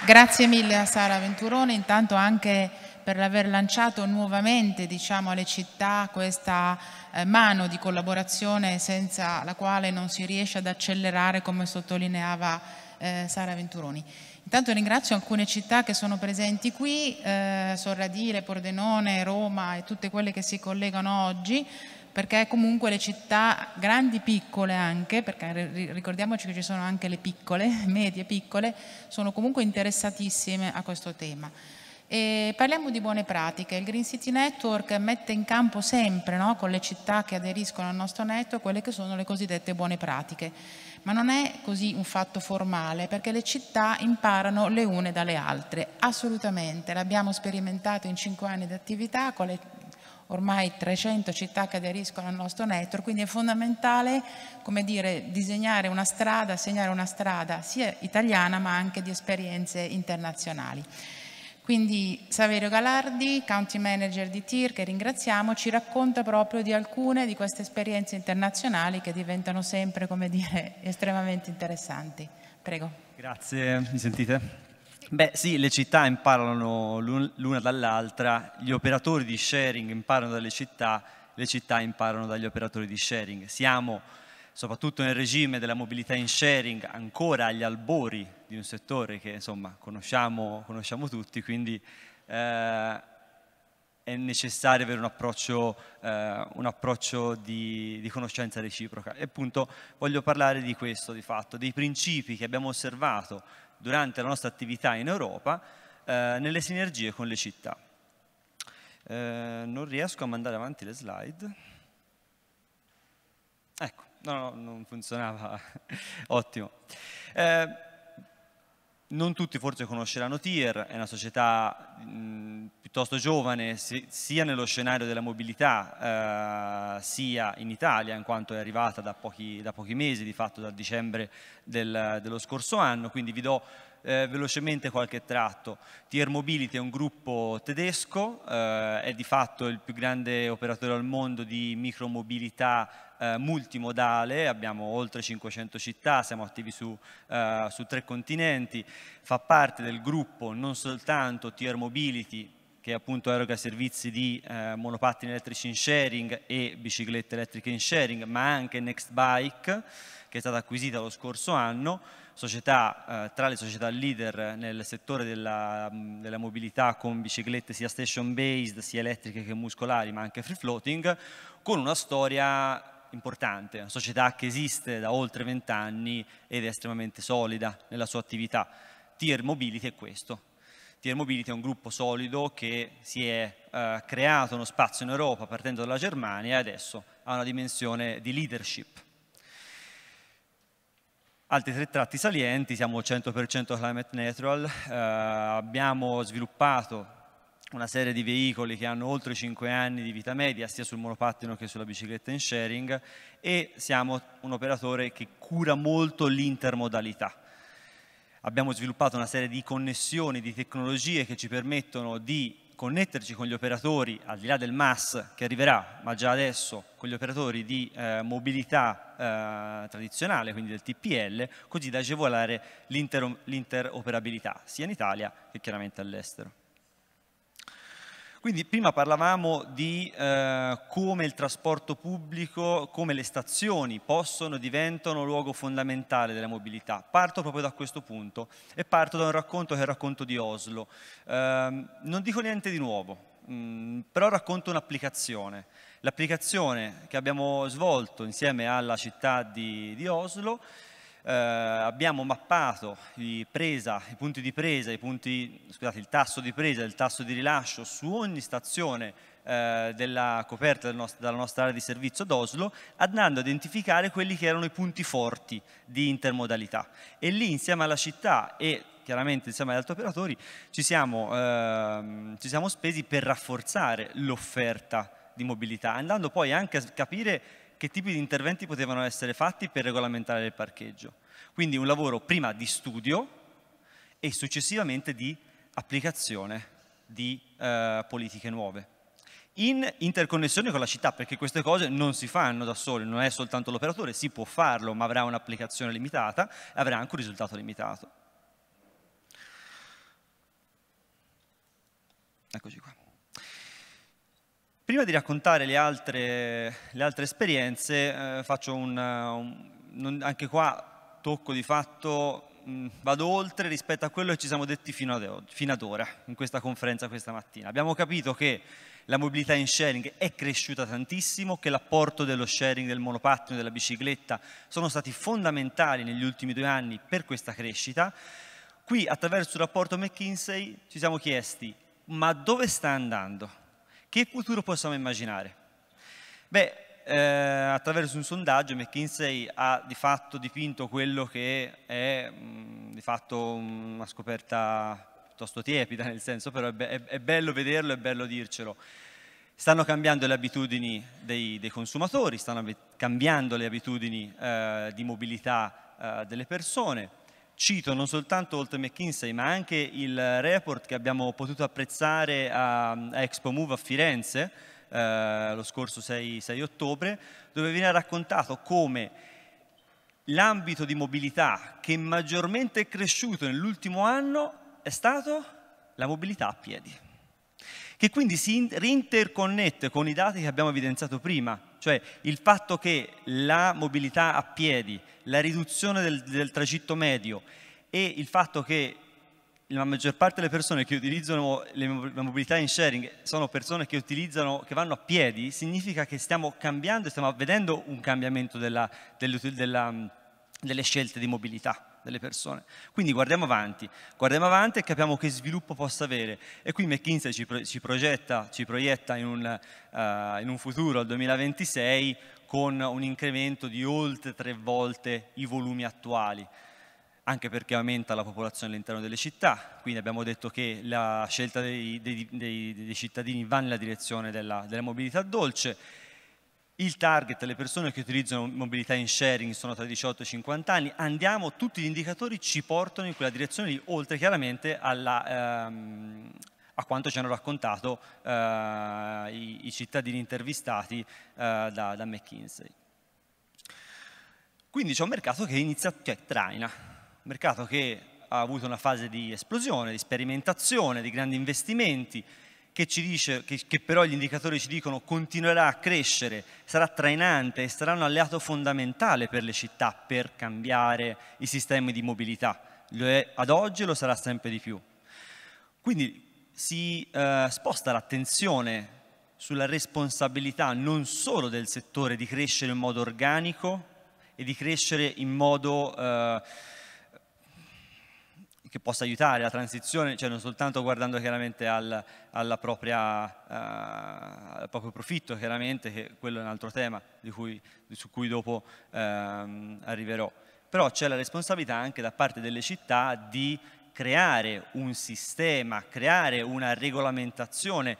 Grazie mille a Sara Venturone, intanto anche per aver lanciato nuovamente diciamo, alle città questa eh, mano di collaborazione senza la quale non si riesce ad accelerare come sottolineava eh, Sara Venturoni. Intanto ringrazio alcune città che sono presenti qui, eh, Sorradire, Pordenone, Roma e tutte quelle che si collegano oggi, perché comunque le città, grandi, piccole anche, perché ricordiamoci che ci sono anche le piccole, medie, piccole, sono comunque interessatissime a questo tema. E parliamo di buone pratiche. Il Green City Network mette in campo sempre, no, con le città che aderiscono al nostro network, quelle che sono le cosiddette buone pratiche ma non è così un fatto formale perché le città imparano le une dalle altre, assolutamente, l'abbiamo sperimentato in cinque anni di attività con le ormai 300 città che aderiscono al nostro network, quindi è fondamentale come dire, disegnare una strada, segnare una strada sia italiana ma anche di esperienze internazionali. Quindi Saverio Galardi, County Manager di TIR, che ringraziamo, ci racconta proprio di alcune di queste esperienze internazionali che diventano sempre, come dire, estremamente interessanti. Prego. Grazie, mi sentite? Beh sì, le città imparano l'una dall'altra, gli operatori di sharing imparano dalle città, le città imparano dagli operatori di sharing. Siamo soprattutto nel regime della mobilità in sharing, ancora agli albori di un settore che insomma conosciamo, conosciamo tutti, quindi eh, è necessario avere un approccio, eh, un approccio di, di, conoscenza reciproca. E appunto voglio parlare di questo, di fatto, dei principi che abbiamo osservato durante la nostra attività in Europa eh, nelle sinergie con le città. Eh, non riesco a mandare avanti le slide. Ecco. No, no, non funzionava. Ottimo. Eh, non tutti forse conosceranno TIER, è una società mh, piuttosto giovane si, sia nello scenario della mobilità eh, sia in Italia in quanto è arrivata da pochi, da pochi mesi, di fatto dal dicembre del, dello scorso anno, quindi vi do eh, velocemente qualche tratto. Tier Mobility è un gruppo tedesco, eh, è di fatto il più grande operatore al mondo di micromobilità eh, multimodale, abbiamo oltre 500 città, siamo attivi su, eh, su tre continenti, fa parte del gruppo non soltanto Tier Mobility, che appunto eroga servizi di eh, monopattini elettrici in sharing e biciclette elettriche in sharing, ma anche Next Bike, che è stata acquisita lo scorso anno, società, eh, tra le società leader nel settore della, della mobilità con biciclette sia station based, sia elettriche che muscolari, ma anche free floating, con una storia importante, una società che esiste da oltre vent'anni ed è estremamente solida nella sua attività. Tier Mobility è questo. Tier Mobility è un gruppo solido che si è eh, creato uno spazio in Europa partendo dalla Germania e adesso ha una dimensione di leadership. Altri tre tratti salienti, siamo 100% climate neutral, eh, abbiamo sviluppato una serie di veicoli che hanno oltre 5 anni di vita media sia sul monopattino che sulla bicicletta in sharing e siamo un operatore che cura molto l'intermodalità. Abbiamo sviluppato una serie di connessioni, di tecnologie che ci permettono di connetterci con gli operatori, al di là del MAS che arriverà, ma già adesso con gli operatori di eh, mobilità eh, tradizionale, quindi del TPL, così da agevolare l'interoperabilità sia in Italia che chiaramente all'estero. Quindi prima parlavamo di eh, come il trasporto pubblico, come le stazioni possono, diventano luogo fondamentale della mobilità. Parto proprio da questo punto e parto da un racconto che è il racconto di Oslo. Eh, non dico niente di nuovo, mh, mm, però racconto un'applicazione. L'applicazione che abbiamo svolto insieme alla città di, di Oslo eh, abbiamo mappato i, presa, i, punti di presa, punti, scusate, il tasso di presa e il tasso di rilascio su ogni stazione eh, della coperta del nostro, dalla nostra area di servizio d'Oslo andando a identificare quelli che erano i punti forti di intermodalità. E lì insieme alla città e chiaramente insieme agli altri operatori ci siamo, ehm, ci siamo spesi per rafforzare l'offerta di mobilità, andando poi anche a capire che tipi di interventi potevano essere fatti per regolamentare il parcheggio. Quindi un lavoro prima di studio e successivamente di applicazione di eh, politiche nuove. In interconnessione con la città, perché queste cose non si fanno da sole, non è soltanto l'operatore, si può farlo, ma avrà un'applicazione limitata e avrà anche un risultato limitato. Eccoci qua. Prima di raccontare le altre, le altre esperienze, eh, faccio un, eh, un non, anche qua tocco di fatto, mh, mm, vado oltre rispetto a quello che ci siamo detti fino ad, fino ad ora, in questa conferenza questa mattina. Abbiamo capito che la mobilità in sharing è cresciuta tantissimo, che l'apporto dello sharing, del monopattino, della bicicletta sono stati fondamentali negli ultimi due anni per questa crescita. Qui attraverso il rapporto McKinsey ci siamo chiesti ma dove sta andando? Che futuro possiamo immaginare? Beh, eh, attraverso un sondaggio McKinsey ha di fatto dipinto quello che è mh, mm, di fatto una scoperta piuttosto tiepida, nel senso però è, be è bello vederlo, è bello dircelo. Stanno cambiando le abitudini dei, dei consumatori, stanno cambiando le abitudini eh, di mobilità eh, delle persone, Cito non soltanto Holt McKinsey, ma anche il report che abbiamo potuto apprezzare a, a Expo Move a Firenze, eh, lo scorso 6, 6 ottobre, dove viene raccontato come l'ambito di mobilità che maggiormente è cresciuto nell'ultimo anno è stato la mobilità a piedi che quindi si rinterconnette con i dati che abbiamo evidenziato prima, cioè il fatto che la mobilità a piedi, la riduzione del, del tragitto medio e il fatto che la maggior parte delle persone che utilizzano la mobilità in sharing sono persone che, che vanno a piedi, significa che stiamo cambiando, e stiamo vedendo un cambiamento della, della, delle scelte di mobilità delle persone. Quindi guardiamo avanti, guardiamo avanti e capiamo che sviluppo possa avere. E qui McKinsey ci, pro, ci progetta, ci proietta in un, uh, in un futuro, al 2026, con un incremento di oltre tre volte i volumi attuali anche perché aumenta la popolazione all'interno delle città, quindi abbiamo detto che la scelta dei, dei, dei, dei cittadini va nella direzione della, della mobilità dolce il target, le persone che utilizzano mobilità in sharing sono tra i 18 e i 50 anni, andiamo, tutti gli indicatori ci portano in quella direzione lì, oltre chiaramente alla, ehm, a quanto ci hanno raccontato eh, i, i, cittadini intervistati eh, da, da, McKinsey. Quindi c'è un mercato che inizia, cioè traina, un mercato che ha avuto una fase di esplosione, di sperimentazione, di grandi investimenti, che, ci dice, che, che però gli indicatori ci dicono continuerà a crescere, sarà trainante e sarà un alleato fondamentale per le città per cambiare i sistemi di mobilità. Lo è ad oggi e lo sarà sempre di più. Quindi si eh, sposta l'attenzione sulla responsabilità non solo del settore di crescere in modo organico e di crescere in modo... Eh, che possa aiutare la transizione, cioè non soltanto guardando chiaramente al, propria, uh, al proprio profitto, chiaramente, che quello è un altro tema cui, su cui dopo uh, arriverò. Però c'è la responsabilità anche da parte delle città di creare un sistema, creare una regolamentazione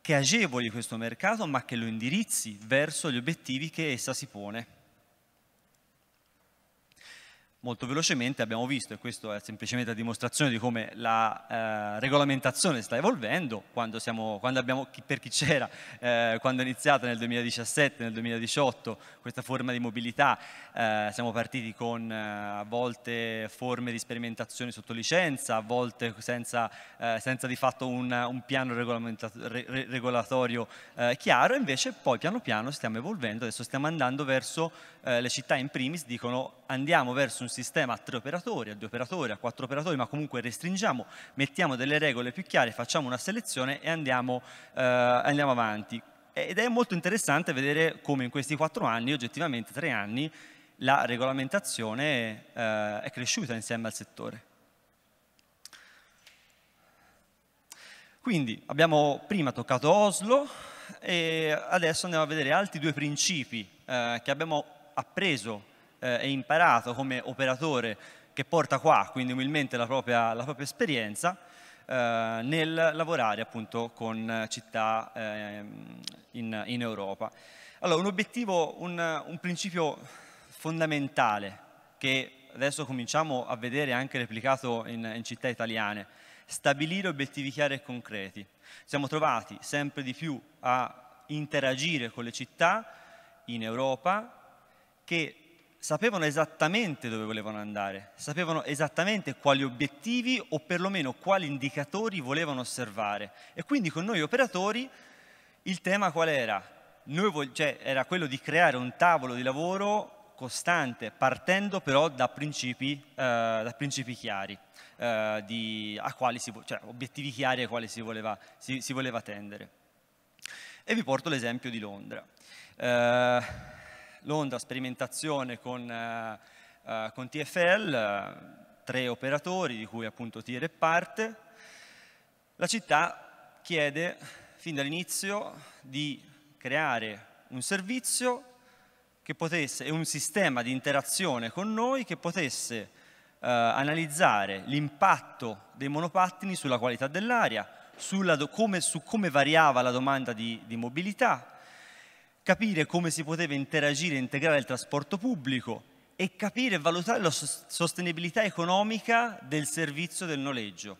che agevoli questo mercato ma che lo indirizzi verso gli obiettivi che essa si pone molto velocemente abbiamo visto, e questo è semplicemente la dimostrazione di come la eh, regolamentazione sta evolvendo, quando siamo, quando abbiamo, per chi c'era, eh, quando è iniziata nel 2017, nel 2018, questa forma di mobilità, eh, siamo partiti con eh, a volte forme di sperimentazione sotto licenza, a volte senza, eh, senza di fatto un, un piano re, regolatorio eh, chiaro, invece poi piano piano stiamo evolvendo, adesso stiamo andando verso, le città in primis dicono andiamo verso un sistema a tre operatori, a due operatori, a quattro operatori, ma comunque restringiamo, mettiamo delle regole più chiare, facciamo una selezione e andiamo, eh, andiamo avanti. Ed è molto interessante vedere come in questi quattro anni, oggettivamente tre anni, la regolamentazione eh, è cresciuta insieme al settore. Quindi abbiamo prima toccato Oslo e adesso andiamo a vedere altri due principi eh, che abbiamo appreso eh, e imparato come operatore che porta qua, quindi umilmente, la propria, la propria esperienza eh, nel lavorare appunto con città eh, in, in, Europa. Allora, un obiettivo, un, un principio fondamentale che adesso cominciamo a vedere anche replicato in, in, città italiane, stabilire obiettivi chiari e concreti. Siamo trovati sempre di più a interagire con le città in Europa che sapevano esattamente dove volevano andare, sapevano esattamente quali obiettivi o perlomeno quali indicatori volevano osservare. E quindi con noi operatori il tema qual era? Noi, cioè, era quello di creare un tavolo di lavoro costante, partendo però da principi, eh, da principi chiari, eh, di, si, cioè, obiettivi chiari ai quali si voleva, si, si voleva tendere. E vi porto l'esempio di Londra. Eh, l'onda sperimentazione con, eh, eh con TFL, tre operatori, di cui appunto TIR è parte. La città chiede fin dall'inizio di creare un servizio che potesse, e un sistema di interazione con noi che potesse eh, analizzare l'impatto dei monopattini sulla qualità dell'aria, su come variava la domanda di, di mobilità, capire come si poteva interagire e integrare il trasporto pubblico e capire e valutare la sostenibilità economica del servizio del noleggio.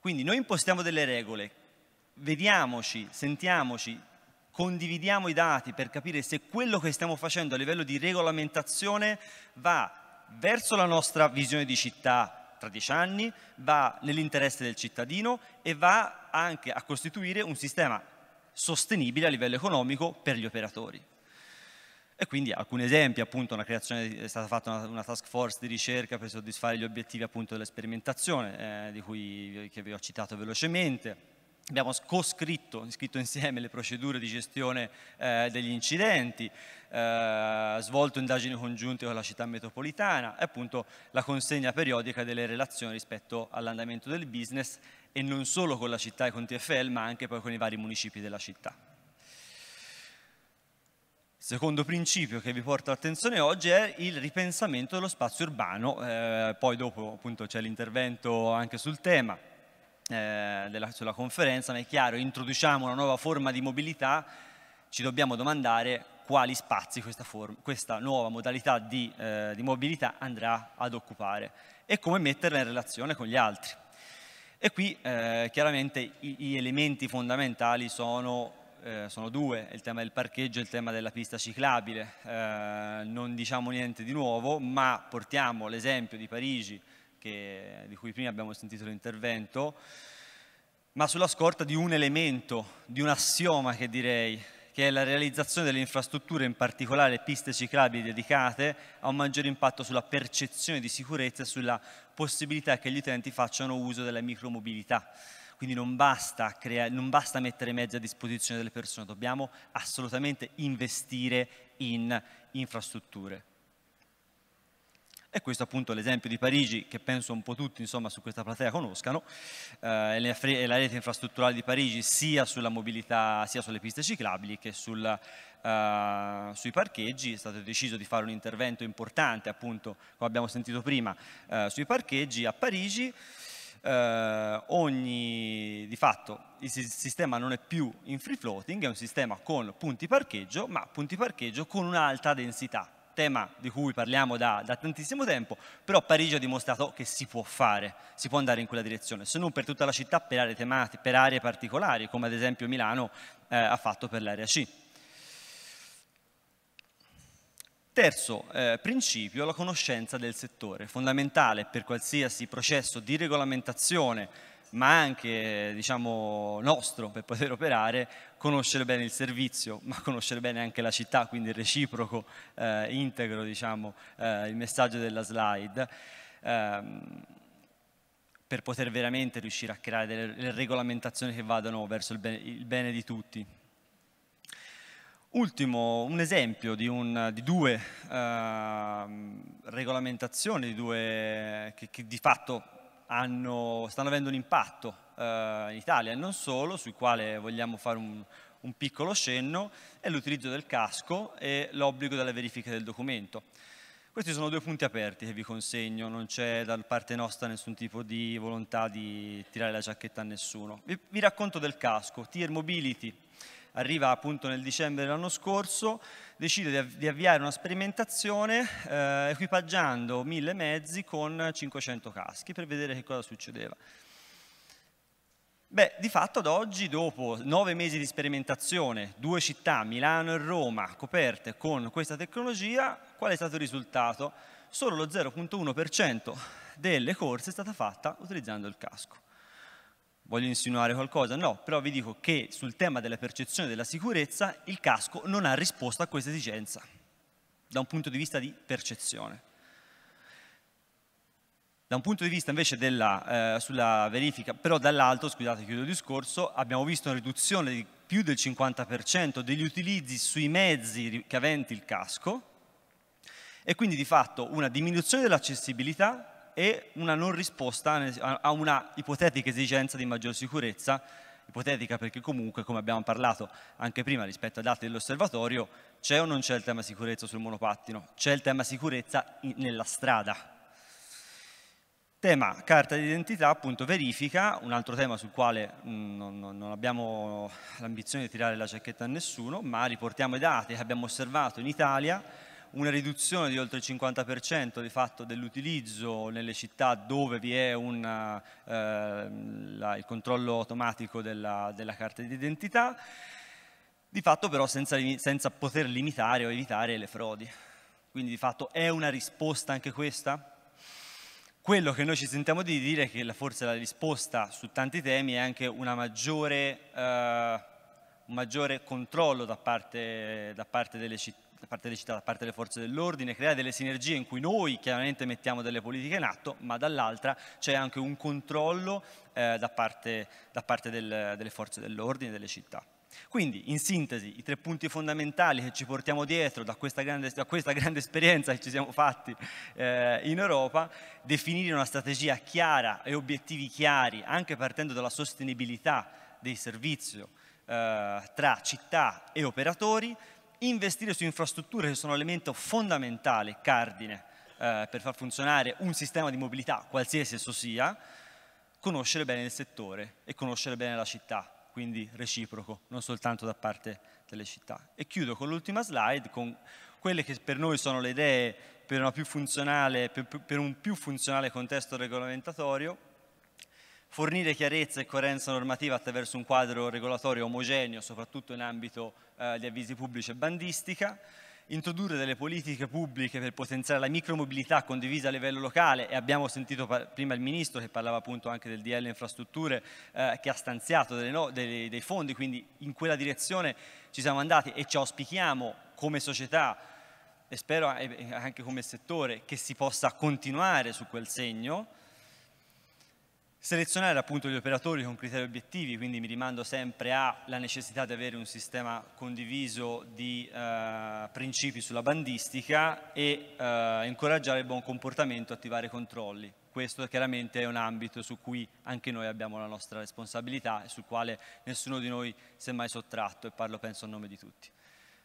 Quindi noi impostiamo delle regole, vediamoci, sentiamoci, condividiamo i dati per capire se quello che stiamo facendo a livello di regolamentazione va verso la nostra visione di città tra dieci anni, va nell'interesse del cittadino e va anche a costituire un sistema sostenibile a livello economico per gli operatori. E quindi alcuni esempi, appunto creazione, è stata fatta una, una, task force di ricerca per soddisfare gli obiettivi appunto dell'esperimentazione, eh, di cui che vi ho citato velocemente. Abbiamo coscritto, scritto insieme le procedure di gestione eh, degli incidenti, eh, svolto indagini congiunte con la città metropolitana e appunto la consegna periodica delle relazioni rispetto all'andamento del business e non solo con la città e con TFL, ma anche poi con i vari municipi della città. Il secondo principio che vi porto attenzione oggi è il ripensamento dello spazio urbano, eh, poi dopo appunto c'è l'intervento anche sul tema eh, della, sulla conferenza, ma è chiaro, introduciamo una nuova forma di mobilità, ci dobbiamo domandare quali spazi questa, forma, questa nuova modalità di, eh, di mobilità andrà ad occupare e come metterla in relazione con gli altri. E qui eh, chiaramente gli elementi fondamentali sono eh, sono due, il tema del parcheggio e il tema della pista ciclabile. Eh, non diciamo niente di nuovo, ma portiamo l'esempio di Parigi, che, di cui prima abbiamo sentito l'intervento, ma sulla scorta di un elemento, di un assioma che direi, che è la realizzazione delle infrastrutture, in particolare piste ciclabili dedicate, ha un maggiore impatto sulla percezione di sicurezza e sulla possibilità che gli utenti facciano uso della micromobilità. Quindi non basta, crea- non basta mettere mezzi a disposizione delle persone, dobbiamo assolutamente investire in infrastrutture. E questo appunto è l'esempio di Parigi, che penso un po' tutti insomma, su questa platea conoscano, eh, è la rete infrastrutturale di Parigi sia sulla mobilità, sia sulle piste ciclabili che sulla Uh, eh, sui parcheggi, è stato deciso di fare un intervento importante, appunto, come abbiamo sentito prima, uh, sui parcheggi a Parigi. Uh, ogni, di fatto il sistema non è più in free floating, è un sistema con punti parcheggio, ma punti parcheggio con un'alta densità, tema di cui parliamo da, da, tantissimo tempo, però Parigi ha dimostrato che si può fare, si può andare in quella direzione, se non per tutta la città, per aree tematiche, per aree particolari, come ad esempio Milano eh, ha fatto per l'area C. Terzo eh, principio, la conoscenza del settore, fondamentale per qualsiasi processo di regolamentazione ma anche diciamo, nostro per poter operare, conoscere bene il servizio, ma conoscere bene anche la città, quindi il reciproco, eh, integro diciamo, eh, il messaggio della slide, ehm, per poter veramente riuscire a creare delle regolamentazioni che vadano verso il bene, il bene di tutti. Ultimo, un esempio di, un, di due eh, regolamentazioni, di due, che, che di fatto hanno, stanno avendo un impatto eh, in Italia e non solo, sul quale vogliamo fare un, un piccolo cenno, è l'utilizzo del casco e l'obbligo della verifica del documento. Questi sono due punti aperti che vi consegno, non c'è da parte nostra nessun tipo di volontà di tirare la giacchetta a nessuno. Vi, vi racconto del casco, Tier Mobility arriva appunto nel dicembre dell'anno scorso, decide di avviare una sperimentazione eh, equipaggiando mille mezzi con 500 caschi per vedere che cosa succedeva. Beh, di fatto ad oggi, dopo nove mesi di sperimentazione, due città, Milano e Roma, coperte con questa tecnologia, qual è stato il risultato? Solo lo 0,1% delle corse è stata fatta utilizzando il casco voglio insinuare qualcosa, no, però vi dico che sul tema della percezione della sicurezza il casco non ha risposto a questa esigenza, da un punto di vista di percezione. Da un punto di vista invece della, eh, sulla verifica, però dall'alto, scusate chiudo il discorso, abbiamo visto una riduzione di più del 50% degli utilizzi sui mezzi che aventi il casco e quindi di fatto una diminuzione dell'accessibilità e una non risposta a una ipotetica esigenza di maggior sicurezza, ipotetica perché comunque, come abbiamo parlato anche prima rispetto ai dati dell'osservatorio, c'è o non c'è il tema sicurezza sul monopattino? C'è il tema sicurezza in, nella strada. Tema carta d'identità, appunto verifica, un altro tema sul quale mh, mm, non, non abbiamo l'ambizione di tirare la giacchetta a nessuno, ma riportiamo i dati che abbiamo osservato in Italia una riduzione di oltre il 50% di fatto dell'utilizzo nelle città dove vi è una, eh, la, il controllo automatico della, della carta d'identità, di fatto però senza, senza poter limitare o evitare le frodi. Quindi di fatto è una risposta anche questa? Quello che noi ci sentiamo di dire è che forse la risposta su tanti temi è anche maggiore, eh, un maggiore controllo da parte, da parte delle città da parte delle città, da parte delle forze dell'ordine, creare delle sinergie in cui noi chiaramente mettiamo delle politiche in atto, ma dall'altra c'è anche un controllo eh, da parte, da parte del, delle forze dell'ordine delle città. Quindi, in sintesi, i tre punti fondamentali che ci portiamo dietro da questa grande, da questa grande esperienza che ci siamo fatti eh, in Europa, definire una strategia chiara e obiettivi chiari, anche partendo dalla sostenibilità dei servizi eh, tra città e operatori, investire su infrastrutture che sono elemento fondamentale, cardine, eh, per far funzionare un sistema di mobilità, qualsiasi esso sia, conoscere bene il settore e conoscere bene la città, quindi reciproco, non soltanto da parte delle città. E chiudo con l'ultima slide, con quelle che per noi sono le idee per, per, per un più funzionale contesto regolamentatorio, fornire chiarezza e coerenza normativa attraverso un quadro regolatorio omogeneo, soprattutto in ambito eh, di avvisi pubblici e bandistica, introdurre delle politiche pubbliche per potenziare la micromobilità condivisa a livello locale e abbiamo sentito prima il Ministro che parlava appunto anche del DL Infrastrutture eh, che ha stanziato no dei, dei fondi, quindi in quella direzione ci siamo andati e ci auspichiamo come società e spero anche come settore che si possa continuare su quel segno Selezionare appunto gli operatori con criteri obiettivi, quindi mi rimando sempre alla necessità di avere un sistema condiviso di eh, principi sulla bandistica e eh, incoraggiare il buon comportamento, attivare controlli. Questo chiaramente è un ambito su cui anche noi abbiamo la nostra responsabilità e sul quale nessuno di noi si è mai sottratto e parlo penso a nome di tutti.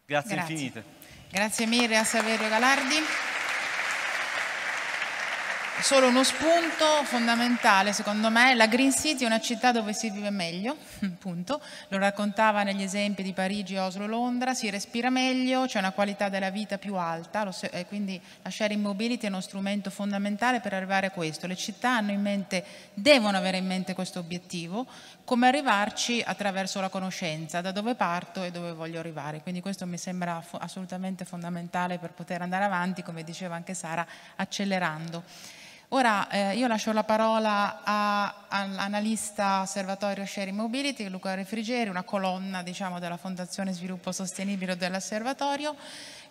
Grazie, Grazie. infinite. Grazie mille a Saverio Galardi solo uno spunto fondamentale, secondo me, la Green City è una città dove si vive meglio, punto. Lo raccontava negli esempi di Parigi, Oslo, Londra, si respira meglio, c'è una qualità della vita più alta, quindi la sharing mobility è uno strumento fondamentale per arrivare a questo. Le città hanno in mente, devono avere in mente questo obiettivo, come arrivarci attraverso la conoscenza, da dove parto e dove voglio arrivare. Quindi questo mi sembra assolutamente fondamentale per poter andare avanti, come diceva anche Sara, accelerando. Ora eh, io lascio la parola all'analista osservatorio Share Mobility, Luca Refrigeri, una colonna diciamo, della Fondazione Sviluppo Sostenibile dell'Osservatorio.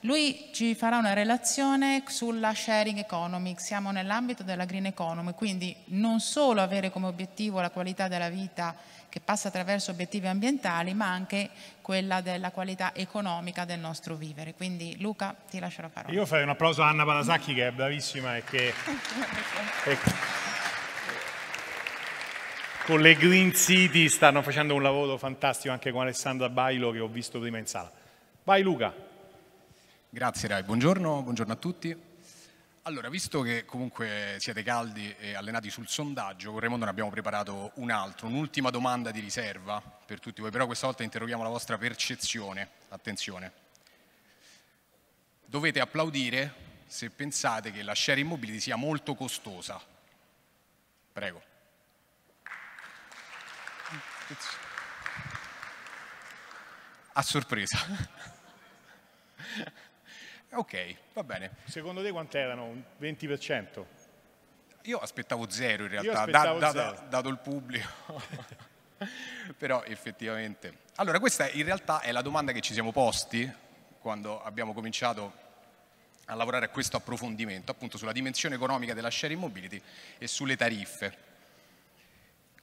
Lui ci farà una relazione sulla sharing economy, siamo nell'ambito della green economy, quindi non solo avere come obiettivo la qualità della vita che passa attraverso obiettivi ambientali, ma anche quella della qualità economica del nostro vivere. Quindi Luca, ti lascio la parola. Io farei un applauso a Anna Balasacchi che è bravissima e che... e... Con le Green City stanno facendo un lavoro fantastico anche con Alessandra Bailo che ho visto prima in sala. Vai Luca. Grazie Rai, buongiorno, buongiorno a tutti. Allora, visto che comunque siete caldi e allenati sul sondaggio, con Raimondo ne abbiamo preparato un altro, un'ultima domanda di riserva per tutti voi, però questa volta interroghiamo la vostra percezione, attenzione. Dovete applaudire se pensate che la share immobility sia molto costosa. Prego. A sorpresa. Ok, va bene. Secondo te quant'erano? Un 20%? Io aspettavo zero in realtà, da, zero. Da, dato il pubblico. Però effettivamente... Allora, questa in realtà è la domanda che ci siamo posti quando abbiamo cominciato a lavorare a questo approfondimento, appunto sulla dimensione economica della sharing mobility e sulle tariffe.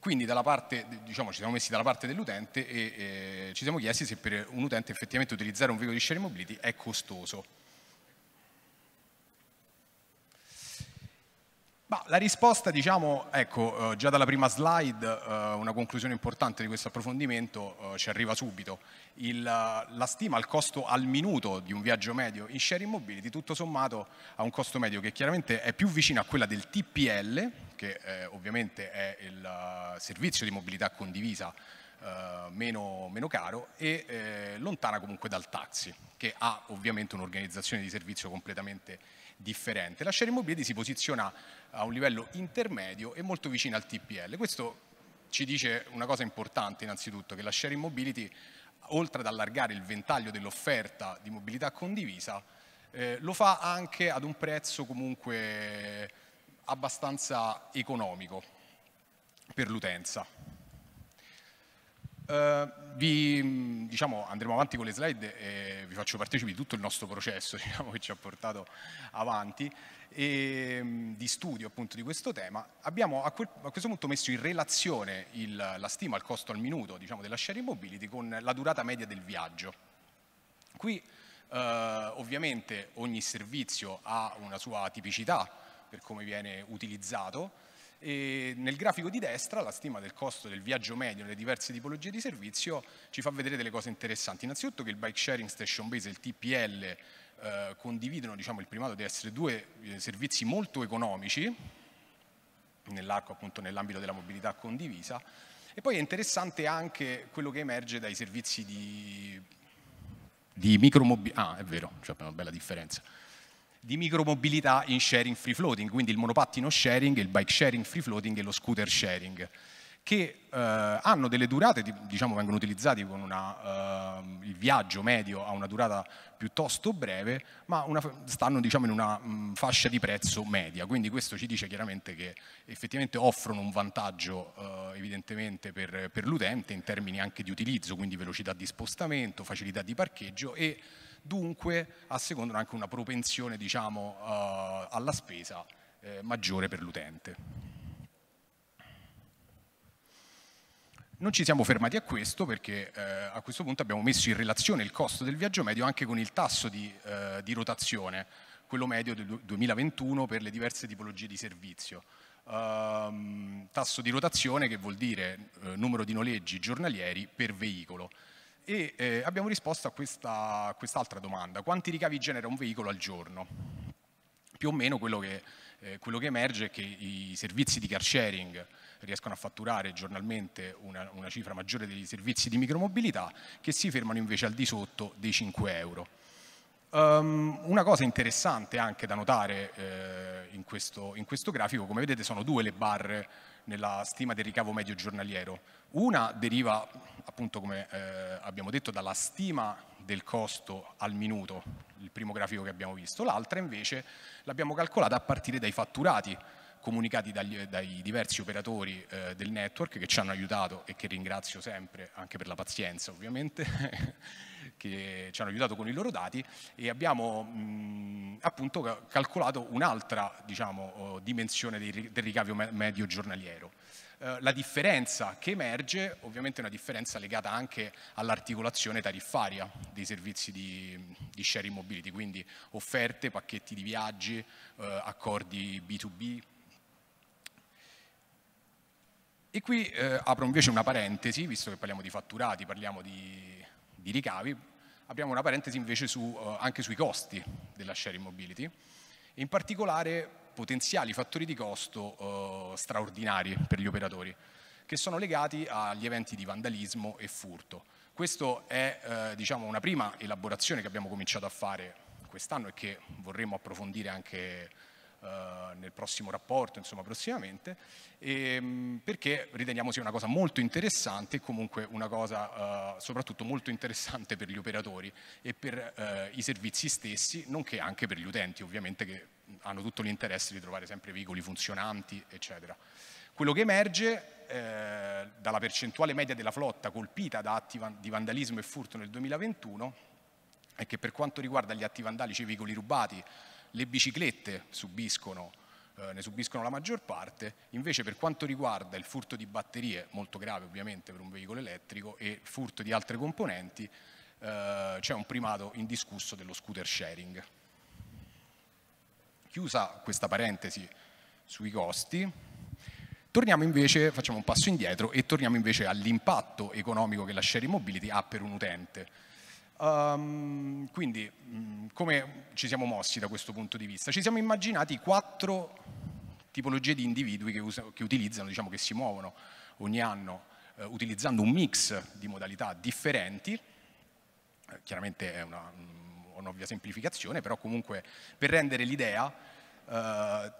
Quindi dalla parte, diciamo, ci siamo messi dalla parte dell'utente e eh, ci siamo chiesti se per un utente effettivamente utilizzare un veicolo di sharing mobility è costoso. Ma la risposta, diciamo, ecco, eh, già dalla prima slide, eh, una conclusione importante di questo approfondimento eh, ci arriva subito. Il, la stima al costo al minuto di un viaggio medio in share immobility, tutto sommato, ha un costo medio che chiaramente è più vicino a quella del TPL, che è, ovviamente è il servizio di mobilità condivisa Uh, meno, meno, caro e eh, lontana comunque dal taxi, che ha ovviamente un'organizzazione di servizio completamente differente. La share immobiliary si posiziona a un livello intermedio e molto vicino al TPL. Questo ci dice una cosa importante innanzitutto, che la share immobility, oltre ad allargare il ventaglio dell'offerta di mobilità condivisa, eh, lo fa anche ad un prezzo comunque abbastanza economico per l'utenza. Uh, vi, diciamo, andremo avanti con le slide e vi faccio partecipi di tutto il nostro processo diciamo, che ci ha portato avanti e, ehm, di studio appunto di questo tema. Abbiamo a, quel, a questo punto messo in relazione il, la stima al costo al minuto diciamo, della sharing mobility con la durata media del viaggio. Qui eh, ovviamente ogni servizio ha una sua tipicità per come viene utilizzato, e nel grafico di destra la stima del costo del viaggio medio nelle diverse tipologie di servizio ci fa vedere delle cose interessanti. Innanzitutto che il bike sharing station base e il TPL eh, condividono diciamo, il primato di essere due eh, servizi molto economici nell'arco appunto nell'ambito della mobilità condivisa e poi è interessante anche quello che emerge dai servizi di, di micromobilità, ah è vero, c'è cioè una bella differenza, di micromobilità in sharing free floating, quindi il monopattino sharing, il bike sharing free floating e lo scooter sharing, che eh, hanno delle durate, diciamo vengono utilizzati con una, eh, il viaggio medio a una durata piuttosto breve, ma una, stanno diciamo, in una mh, mm, fascia di prezzo media, quindi questo ci dice chiaramente che effettivamente offrono un vantaggio eh, evidentemente per, per l'utente in termini anche di utilizzo, quindi velocità di spostamento, facilità di parcheggio e dunque assecondano anche una propensione diciamo, uh, alla spesa eh, maggiore per l'utente. Non ci siamo fermati a questo perché eh, a questo punto abbiamo messo in relazione il costo del viaggio medio anche con il tasso di, eh, di rotazione, quello medio del 2021 per le diverse tipologie di servizio. Ehm, tasso di rotazione che vuol dire eh, numero di noleggi giornalieri per veicolo. E eh, abbiamo risposto a questa, quest'altra domanda, quanti ricavi genera un veicolo al giorno? Più o meno quello che, eh, quello che emerge è che i servizi di car sharing riescono a fatturare giornalmente una, una cifra maggiore dei servizi di micromobilità che si fermano invece al di sotto dei 5 euro ehm, una cosa interessante anche da notare eh, in, questo, in, questo, grafico, come vedete sono due le barre nella stima del ricavo medio giornaliero. Una deriva, appunto come eh, abbiamo detto, dalla stima del costo al minuto, il primo grafico che abbiamo visto, l'altra invece l'abbiamo calcolata a partire dai fatturati comunicati dagli, dai diversi operatori eh, del network che ci hanno aiutato e che ringrazio sempre, anche per la pazienza ovviamente, che ci hanno aiutato con i loro dati e abbiamo mh, appunto calcolato un'altra diciamo, dimensione del ricavio medio giornaliero eh, la differenza che emerge ovviamente è una differenza legata anche all'articolazione tariffaria dei servizi di, di sharing mobility, quindi offerte, pacchetti di viaggi, eh, accordi B2B. E qui eh, apro invece una parentesi, visto che parliamo di fatturati, parliamo di di ricavi, apriamo una parentesi invece su, eh, anche sui costi della sharing mobility e in particolare potenziali fattori di costo eh, straordinari per gli operatori che sono legati agli eventi di vandalismo e furto. Questa è eh, diciamo, una prima elaborazione che abbiamo cominciato a fare quest'anno e che vorremmo approfondire anche eh, nel prossimo rapporto, insomma prossimamente, e, ehm, perché riteniamo sia una cosa molto interessante e comunque una cosa eh, soprattutto molto interessante per gli operatori e per eh, i servizi stessi, nonché anche per gli utenti ovviamente che hanno tutto l'interesse di trovare sempre veicoli funzionanti, eccetera. Quello che emerge eh, dalla percentuale media della flotta colpita da atti van di vandalismo e furto nel 2021 è che per quanto riguarda gli atti vandalici e i veicoli rubati le biciclette subiscono, eh, ne subiscono la maggior parte, invece per quanto riguarda il furto di batterie, molto grave ovviamente per un veicolo elettrico, e furto di altre componenti, eh, c'è un primato indiscusso dello scooter sharing. Chiusa questa parentesi sui costi, Torniamo invece, facciamo un passo indietro e torniamo invece all'impatto economico che la sharing mobility ha per un utente. Um, quindi mm, come ci siamo mossi da questo punto di vista? Ci siamo immaginati quattro tipologie di individui che, usa, che utilizzano, diciamo che si muovono ogni anno eh, utilizzando un mix di modalità differenti, eh, chiaramente è una, mm, un'ovvia semplificazione, però comunque per rendere l'idea eh,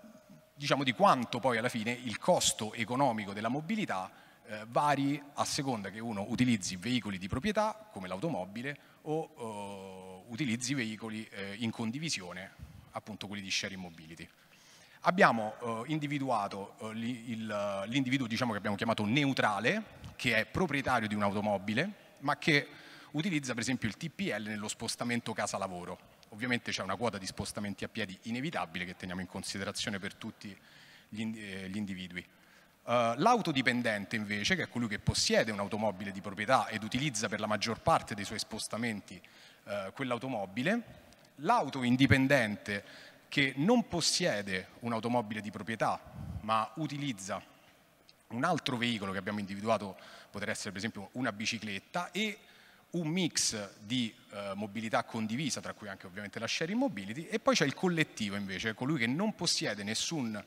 diciamo di quanto poi alla fine il costo economico della mobilità eh, vari a seconda che uno utilizzi veicoli di proprietà come l'automobile o eh, utilizzi veicoli eh, in condivisione, appunto quelli di sharing mobility. Abbiamo eh, individuato eh, l'individuo diciamo, che abbiamo chiamato neutrale, che è proprietario di un'automobile, ma che utilizza per esempio il TPL nello spostamento casa-lavoro. Ovviamente c'è una quota di spostamenti a piedi inevitabile che teniamo in considerazione per tutti gli, eh, individui. Eh, l'autodipendente invece, che è colui che possiede un'automobile di proprietà ed utilizza per la maggior parte dei suoi spostamenti uh, quell'automobile, l'autoindipendente che non possiede un'automobile di proprietà ma utilizza un altro veicolo che abbiamo individuato, potrebbe essere per esempio una bicicletta e un mix di uh, mobilità condivisa, tra cui anche ovviamente la sharing mobility, e poi c'è il collettivo invece, colui che non possiede nessun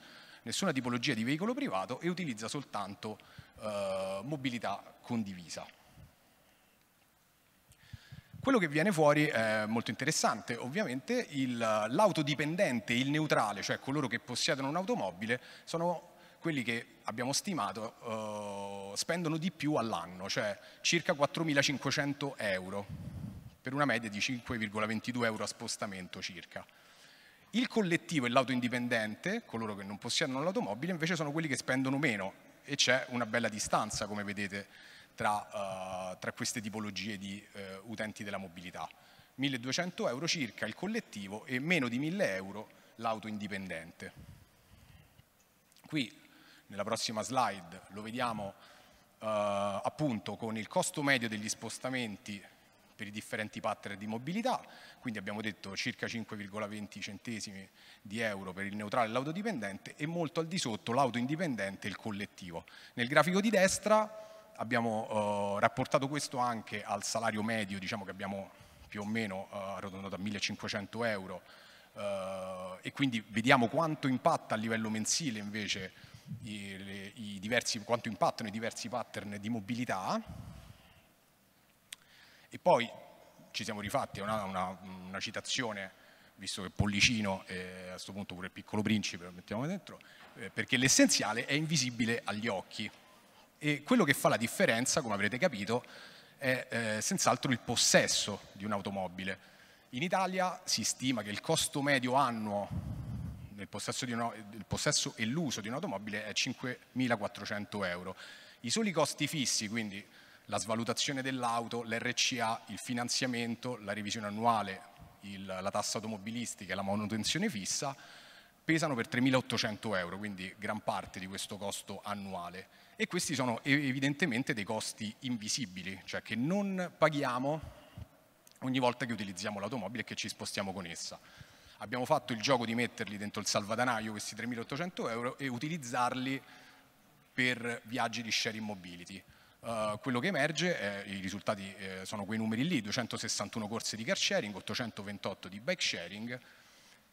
nessuna tipologia di veicolo privato e utilizza soltanto eh, mobilità condivisa. Quello che viene fuori è molto interessante, ovviamente l'autodipendente, il neutrale, cioè coloro che possiedono un'automobile, sono quelli che abbiamo stimato eh, spendono di più all'anno, cioè circa 4.500 euro, per una media di 5,22 euro a spostamento circa. Il collettivo e l'auto indipendente, coloro che non possiedono l'automobile, invece sono quelli che spendono meno e c'è una bella distanza, come vedete, tra, uh, tra queste tipologie di uh, utenti della mobilità. 1200 euro circa il collettivo e meno di 1000 euro l'auto indipendente. Qui, nella prossima slide, lo vediamo uh, appunto con il costo medio degli spostamenti per i differenti pattern di mobilità, quindi abbiamo detto circa 5,20 centesimi di euro per il neutrale e l'autodipendente e molto al di sotto l'auto indipendente e il collettivo. Nel grafico di destra abbiamo eh, rapportato questo anche al salario medio, diciamo che abbiamo più o meno eh, arrotondato a 1500 euro Uh, e quindi vediamo quanto impatta a livello mensile invece i, le, i diversi, quanto impattano i diversi pattern di mobilità e poi ci siamo rifatti, una, una, una citazione, visto che Pollicino e a questo punto pure il piccolo principe, lo mettiamo dentro, eh, perché l'essenziale è invisibile agli occhi. E quello che fa la differenza, come avrete capito, è eh, senz'altro il possesso di un'automobile. In Italia si stima che il costo medio annuo del possesso, una, del possesso e l'uso di un'automobile è 5.400 euro. I soli costi fissi, quindi la svalutazione dell'auto, l'RCA, il finanziamento, la revisione annuale, il, la tassa automobilistica e la manutenzione fissa, pesano per 3.800 euro, quindi gran parte di questo costo annuale. E questi sono evidentemente dei costi invisibili, cioè che non paghiamo ogni volta che utilizziamo l'automobile e che ci spostiamo con essa. Abbiamo fatto il gioco di metterli dentro il salvadanaio questi 3.800 euro e utilizzarli per viaggi di sharing mobility. Eh, quello che emerge, eh, i risultati eh, sono quei numeri lì, 261 corse di car sharing, 828 di bike sharing,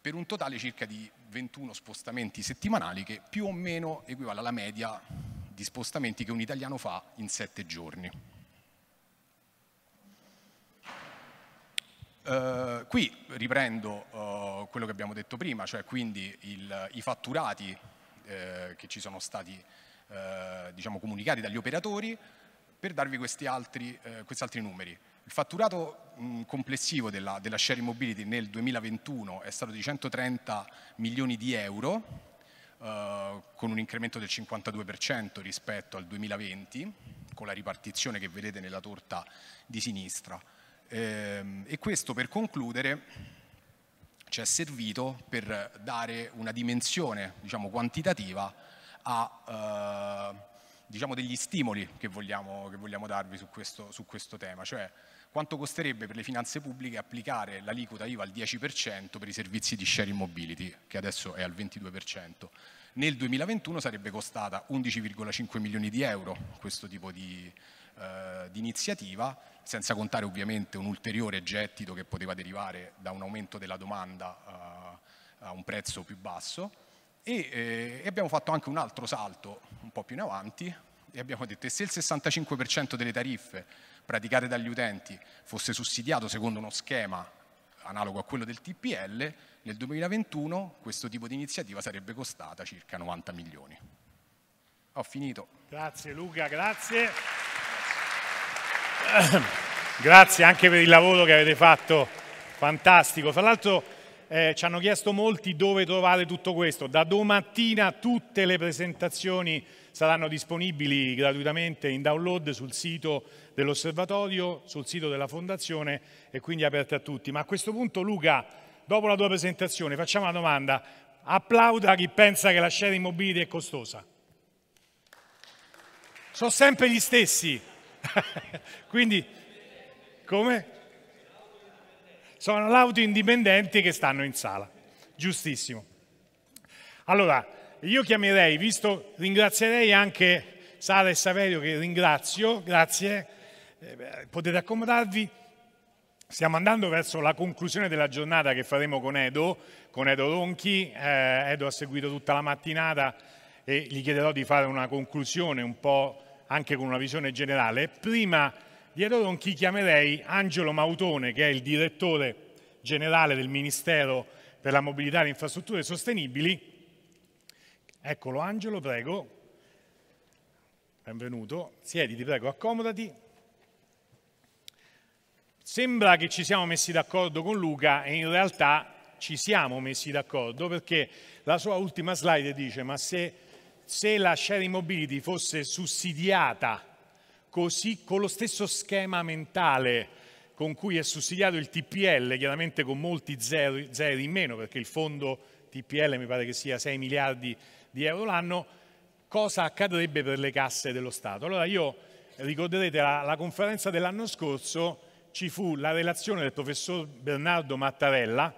per un totale circa di 21 spostamenti settimanali che più o meno equivale alla media di spostamenti che un italiano fa in 7 giorni. Uh, qui riprendo uh, quello che abbiamo detto prima, cioè quindi il, i fatturati uh, che ci sono stati diciamo, comunicati dagli operatori, per darvi questi altri, eh, questi altri numeri. Il fatturato mh, mm, complessivo della, della Share Immobility nel 2021 è stato di 130 milioni di euro, Uh, con un incremento del 52% rispetto al 2020, con la ripartizione che vedete nella torta di sinistra. Ehm, e questo per concludere ci è servito per dare una dimensione diciamo, quantitativa a, uh, diciamo, degli stimoli che vogliamo, che vogliamo darvi su questo, su questo, tema, cioè quanto costerebbe per le finanze pubbliche applicare l'aliquota IVA al 10% per i servizi di sharing mobility, che adesso è al 22%. Nel 2021 sarebbe costata 11,5 milioni di euro questo tipo di, eh, di iniziativa, senza contare ovviamente un ulteriore gettito che poteva derivare da un aumento della domanda eh, a un prezzo più basso e, eh, e abbiamo fatto anche un altro salto un po' più in avanti e abbiamo detto che se il 65% delle tariffe praticate dagli utenti fosse sussidiato secondo uno schema analogo a quello del TPL, nel 2021 questo tipo di iniziativa sarebbe costata circa 90 milioni. Ho finito. Grazie Luca, grazie. grazie anche per il lavoro che avete fatto, fantastico. Fra l'altro eh, ci hanno chiesto molti dove trovare tutto questo. Da domattina tutte le presentazioni saranno disponibili gratuitamente in download sul sito dell'osservatorio, sul sito della fondazione e quindi aperte a tutti. Ma a questo punto Luca, dopo la tua presentazione, facciamo una domanda. Applauda chi pensa che la scena immobiliare è costosa. Sono sempre gli stessi. quindi, come? sono l'auto auto indipendenti che stanno in sala. Giustissimo. Allora, io chiamerei, visto, ringrazierei anche Sara e Saverio che ringrazio, grazie, eh, potete accomodarvi. Stiamo andando verso la conclusione della giornata che faremo con Edo, con Edo Ronchi. Eh, Edo ha seguito tutta la mattinata e gli chiederò di fare una conclusione un po' anche con una visione generale. Prima Dietrodon chi chiamerei Angelo Mautone, che è il direttore generale del Ministero per la Mobilità e le Infrastrutture Sostenibili. Eccolo Angelo, prego. Benvenuto. Siediti, prego, accomodati. Sembra che ci siamo messi d'accordo con Luca e in realtà ci siamo messi d'accordo perché la sua ultima slide dice ma se, se la sharing mobility fosse sussidiata così con lo stesso schema mentale con cui è sussidiato il TPL, chiaramente con molti zeri, zeri in meno, perché il fondo TPL mi pare che sia 6 miliardi di euro l'anno, cosa accadrebbe per le casse dello Stato? Allora io, ricorderete la, la conferenza dell'anno scorso, ci fu la relazione del professor Bernardo Mattarella,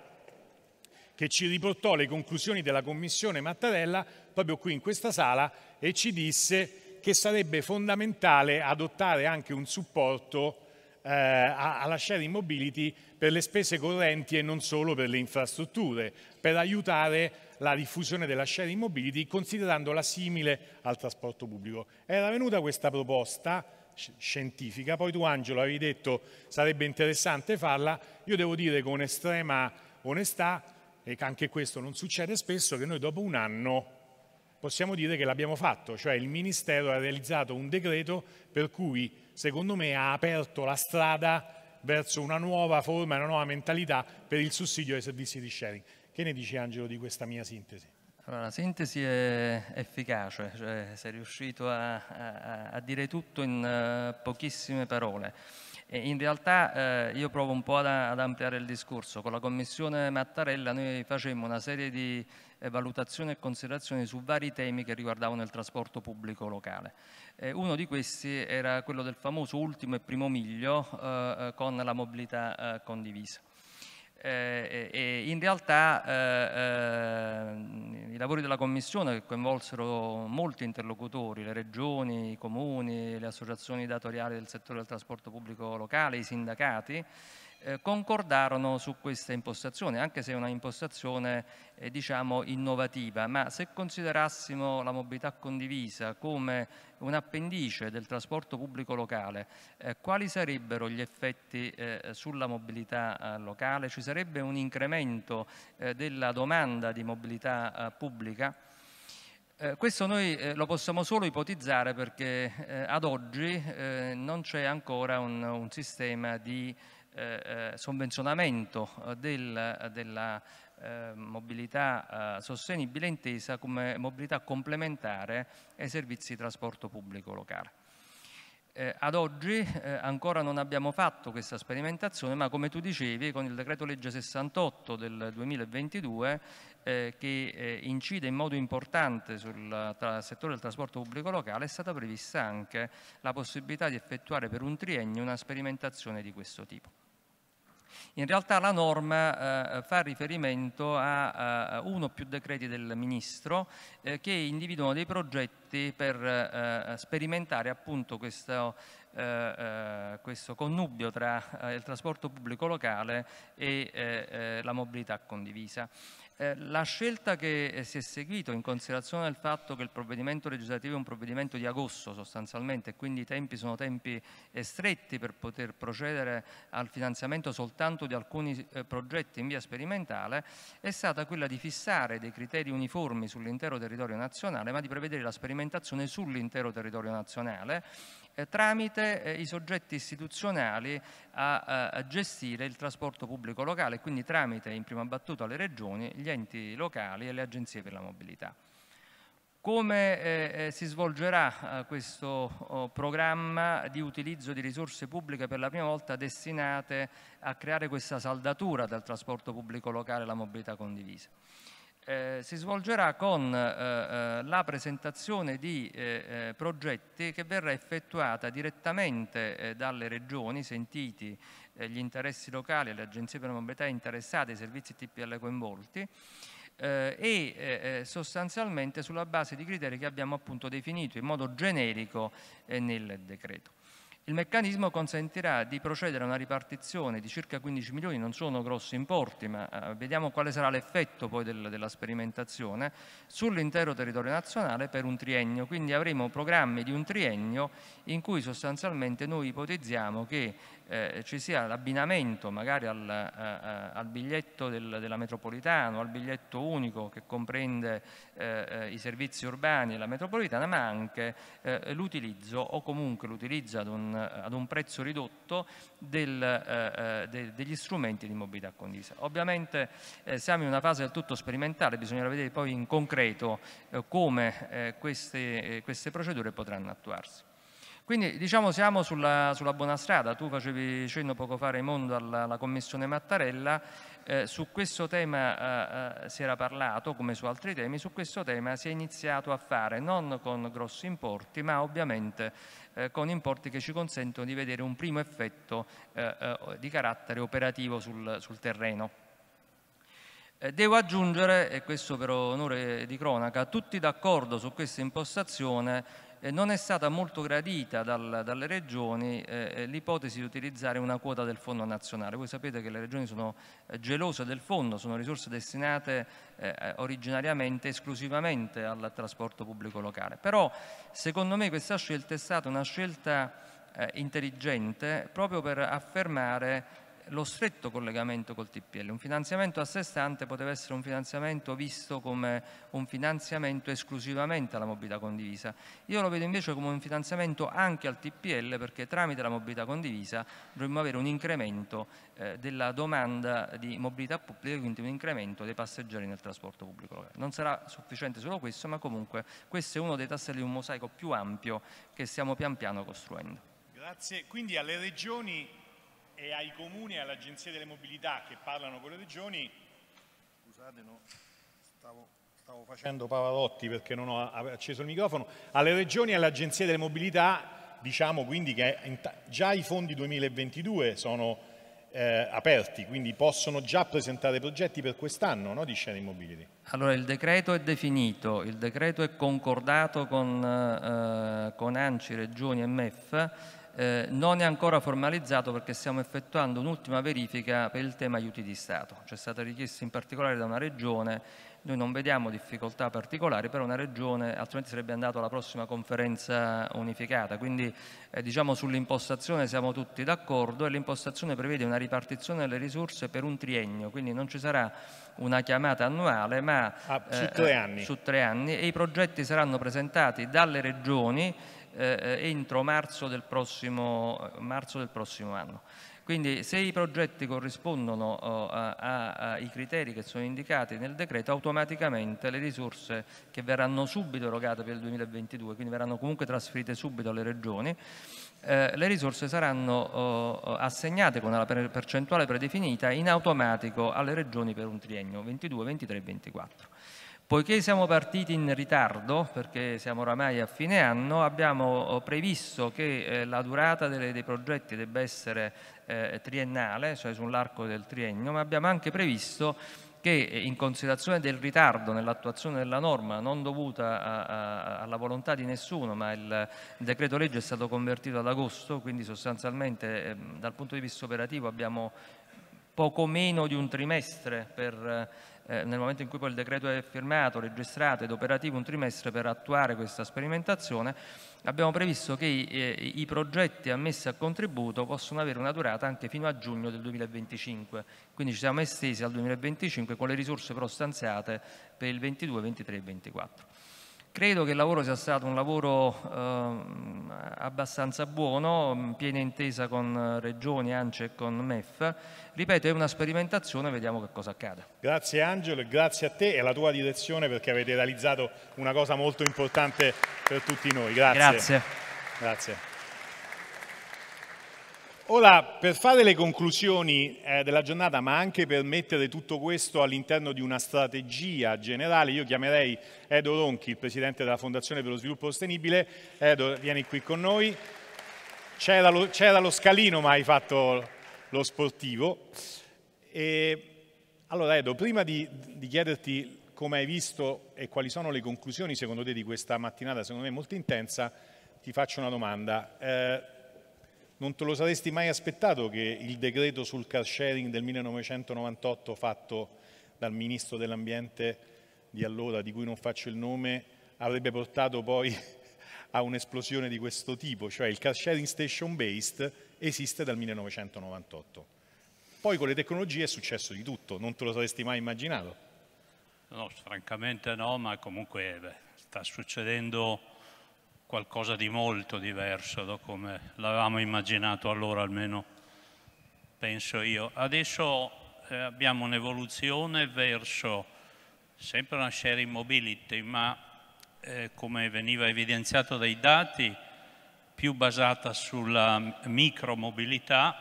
che ci riportò le conclusioni della commissione Mattarella proprio qui in questa sala e ci disse che sarebbe fondamentale adottare anche un supporto eh, alla sharing mobility per le spese correnti e non solo per le infrastrutture, per aiutare la diffusione della sharing mobility considerandola simile al trasporto pubblico. Era venuta questa proposta scientifica, poi tu Angelo avevi detto sarebbe interessante farla, io devo dire con estrema onestà, e anche questo non succede spesso, che noi dopo un anno possiamo dire che l'abbiamo fatto, cioè il Ministero ha realizzato un decreto per cui, secondo me, ha aperto la strada verso una nuova forma, una nuova mentalità per il sussidio ai servizi di sharing. Che ne dici Angelo di questa mia sintesi? Allora, la sintesi è efficace, cioè sei riuscito a, a, a dire tutto in uh, pochissime parole. E in realtà eh, io provo un po' ad, ad ampliare il discorso. Con la Commissione Mattarella noi facemmo una serie di eh, valutazioni e considerazioni su vari temi che riguardavano il trasporto pubblico locale. Eh, uno di questi era quello del famoso ultimo e primo miglio eh, eh con la mobilità eh, condivisa. Eh, in realtà i lavori della Commissione che coinvolsero molti interlocutori, le regioni, i comuni, le associazioni datoriali del settore del trasporto pubblico locale, i sindacati, eh, concordarono su questa impostazione, anche se è una impostazione eh, diciamo innovativa, ma se considerassimo la mobilità condivisa come un appendice del trasporto pubblico locale, eh, quali sarebbero gli effetti eh, sulla mobilità eh, locale? Ci sarebbe un incremento della domanda di mobilità pubblica? Eh, questo noi eh, lo possiamo solo ipotizzare perché eh, ad oggi non c'è ancora un, un sistema di eh, eh, sovvenzionamento eh, del, eh, della eh, mobilità eh, sostenibile intesa come mobilità complementare ai servizi di trasporto pubblico locale. Eh, ad oggi ancora non abbiamo fatto questa sperimentazione, ma come tu dicevi, con il decreto legge 68 del 2022, che incide in modo importante sul settore del trasporto pubblico locale, è stata prevista anche la possibilità di effettuare per un triennio una sperimentazione di questo tipo. In realtà la norma eh, fa riferimento a, a, eh, uno o più decreti del Ministro eh, che individuano dei progetti per eh, eh sperimentare appunto questo, eh, questo connubio tra il trasporto pubblico locale e la mobilità condivisa. Eh, la scelta che eh, si è seguita in considerazione del fatto che il provvedimento legislativo è un provvedimento di agosto sostanzialmente e quindi i tempi sono tempi eh, stretti per poter procedere al finanziamento soltanto di alcuni progetti in via sperimentale è stata quella di fissare dei criteri uniformi sull'intero territorio nazionale ma di prevedere la sperimentazione sull'intero territorio nazionale eh, tramite eh, i soggetti istituzionali a, a, gestire il trasporto pubblico locale, quindi tramite in prima battuta le regioni, gli enti locali e le agenzie per la mobilità. Come eh, eh si svolgerà eh, questo oh, programma di utilizzo di risorse pubbliche per la prima volta destinate a creare questa saldatura del trasporto pubblico locale e la mobilità condivisa? eh, si svolgerà con eh, eh la presentazione di eh, eh, progetti che verrà effettuata direttamente eh, dalle regioni, sentiti gli interessi locali, le agenzie per la mobilità interessate, i servizi TPL coinvolti, e sostanzialmente sulla base di criteri che abbiamo appunto definito in modo generico nel decreto. Il meccanismo consentirà di procedere a una ripartizione di circa 15 milioni, non sono grossi importi, ma eh, vediamo quale sarà l'effetto poi del, della sperimentazione, sull'intero territorio nazionale per un triennio. Quindi avremo programmi di un triennio in cui sostanzialmente noi ipotizziamo che eh, ci sia l'abbinamento magari al, eh, eh al biglietto del, della metropolitana, al biglietto unico che comprende eh, eh i servizi urbani e la metropolitana, ma anche l'utilizzo o comunque l'utilizzo ad un eh, ad un prezzo ridotto del, eh, eh, de, degli strumenti di mobilità condivisa. Ovviamente eh, siamo in una fase del tutto sperimentale, bisognerà vedere poi in concreto eh, come eh, queste, queste procedure potranno attuarsi. Quindi diciamo siamo sulla, sulla buona strada, tu facevi cenno poco fa Raimondo alla, alla commissione Mattarella, eh, su questo tema eh, eh, si era parlato come su altri temi, su questo tema si è iniziato a fare non con grossi importi ma ovviamente eh, con importi che ci consentono di vedere un primo effetto eh, eh, di carattere operativo sul, sul terreno. Devo aggiungere, e questo per onore di cronaca, tutti d'accordo su questa impostazione eh, non è stata molto gradita dal, dalle regioni eh, eh, l'ipotesi di utilizzare una quota del fondo nazionale. Voi sapete che le regioni sono eh, gelose del fondo, sono risorse destinate eh, originariamente esclusivamente al trasporto pubblico locale. Però secondo me questa scelta è stata una scelta intelligente proprio per affermare lo stretto collegamento col TPL. Un finanziamento a sé stante poteva essere un finanziamento visto come un finanziamento esclusivamente alla mobilità condivisa. Io lo vedo invece come un finanziamento anche al TPL perché tramite la mobilità condivisa dovremmo avere un incremento eh, della domanda di mobilità pubblica e quindi un incremento dei passeggeri nel trasporto pubblico Non sarà sufficiente solo questo, ma comunque questo è uno dei tasselli di un mosaico più ampio che stiamo pian piano costruendo. Grazie. Quindi alle regioni e ai comuni e all'Agenzia delle Mobilità che parlano con le regioni, scusate no, stavo, stavo facendo Pavarotti perché non ho acceso il microfono, alle regioni e all'Agenzia delle Mobilità diciamo quindi che già i fondi 2022 sono eh, aperti, quindi possono già presentare progetti per quest'anno no, di Sharing Mobility. Allora il decreto è definito, il decreto è concordato con, eh, con ANCI, Regioni e MEF, eh, non è ancora formalizzato perché stiamo effettuando un'ultima verifica per il tema aiuti di Stato. C'è stata richiesta in particolare da una regione, noi non vediamo difficoltà particolari, però una regione altrimenti sarebbe andato alla prossima conferenza unificata. Quindi eh, diciamo sull'impostazione siamo tutti d'accordo e l'impostazione prevede una ripartizione delle risorse per un triennio, quindi non ci sarà una chiamata annuale ma ah, su, eh, tre eh, su tre anni e i progetti saranno presentati dalle regioni eh, eh, entro marzo del, prossimo, eh, marzo del, prossimo, anno. Quindi se i progetti corrispondono oh, ai criteri che sono indicati nel decreto, automaticamente le risorse che verranno subito erogate per il 2022, quindi verranno comunque trasferite subito alle regioni, eh, le risorse saranno eh, assegnate con una percentuale predefinita in automatico alle regioni per un triennio 22, 23 e 24. Poiché siamo partiti in ritardo, perché siamo oramai a fine anno, abbiamo eh, previsto che eh, la durata delle, dei progetti debba essere eh, triennale, cioè sull'arco del triennio, ma abbiamo anche previsto che eh, in considerazione del ritardo nell'attuazione della norma, non dovuta a, a, alla volontà di nessuno, ma il, il, decreto legge è stato convertito ad agosto, quindi sostanzialmente eh, dal punto di vista operativo abbiamo poco meno di un trimestre per eh, nel momento in cui poi il decreto è firmato, registrato ed operativo un trimestre per attuare questa sperimentazione, abbiamo previsto che i, eh, i progetti ammessi a contributo possono avere una durata anche fino a giugno del 2025, quindi ci siamo estesi al 2025 con le risorse però stanziate per il 22, 23 e 24. Credo che il lavoro sia stato un lavoro eh, abbastanza buono, in piena intesa con eh, Regioni, ANCE e con MEF. Ripeto, è una sperimentazione, vediamo che cosa accade. Grazie Angelo grazie a te e alla tua direzione perché avete realizzato una cosa molto importante per tutti noi. Grazie. Grazie. grazie. Ora, per fare le conclusioni eh, della giornata, ma anche per mettere tutto questo all'interno di una strategia generale, io chiamerei Edo Ronchi, il presidente della Fondazione per lo Sviluppo Sostenibile. Edo, vieni qui con noi. C'era lo, c'era lo scalino, ma hai fatto lo sportivo. E, allora, Edo, prima di, di chiederti come hai visto e quali sono le conclusioni, secondo te, di questa mattinata, secondo me molto intensa, ti faccio una domanda. Eh, non te lo saresti mai aspettato che il decreto sul car sharing del 1998 fatto dal ministro dell'ambiente di allora, di cui non faccio il nome, avrebbe portato poi a un'esplosione di questo tipo, cioè il car sharing station based esiste dal 1998. Poi con le tecnologie è successo di tutto, non te lo saresti mai immaginato. No, francamente no, ma comunque beh, sta succedendo qualcosa di molto diverso da come l'avevamo immaginato allora, almeno penso io. Adesso eh, abbiamo un'evoluzione verso sempre una sharing mobility, ma eh, come veniva evidenziato dai dati, più basata sulla micromobilità,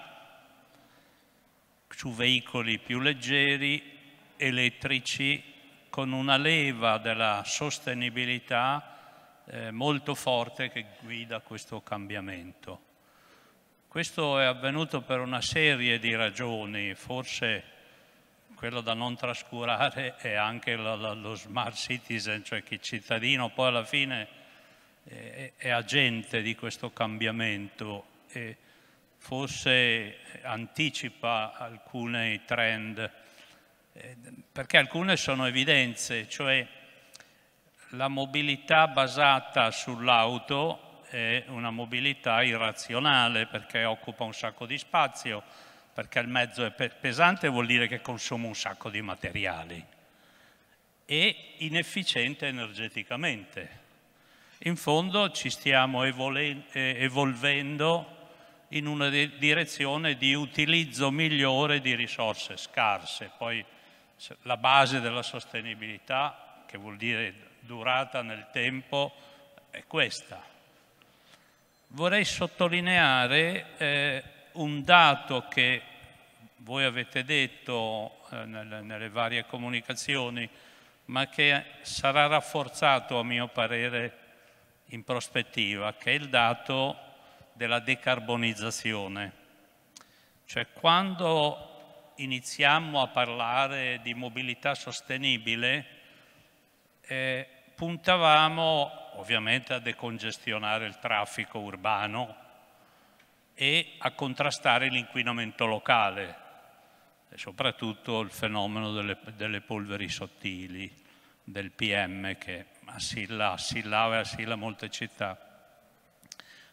su veicoli più leggeri, elettrici, con una leva della sostenibilità eh, molto forte che guida questo cambiamento. Questo è avvenuto per una serie di ragioni, forse quello da non trascurare è anche lo, lo smart citizen, cioè che il cittadino poi alla fine è, è agente di questo cambiamento e forse anticipa alcuni trend, eh, perché alcune sono evidenze, cioè la mobilità basata sull'auto è una mobilità irrazionale perché occupa un sacco di spazio, perché il mezzo è pesante vuol dire che consuma un sacco di materiali e inefficiente energeticamente. In fondo ci stiamo evolvendo in una direzione di utilizzo migliore di risorse scarse. Poi la base della sostenibilità, che vuol dire durata nel tempo è questa. Vorrei sottolineare eh, un dato che voi avete detto eh, nelle, nelle varie comunicazioni, ma che sarà rafforzato a mio parere in prospettiva, che è il dato della decarbonizzazione. Cioè quando iniziamo a parlare di mobilità sostenibile eh, puntavamo ovviamente a decongestionare il traffico urbano e a contrastare l'inquinamento locale e soprattutto il fenomeno delle, delle polveri sottili, del PM che assilla, assillava e assilla molte città.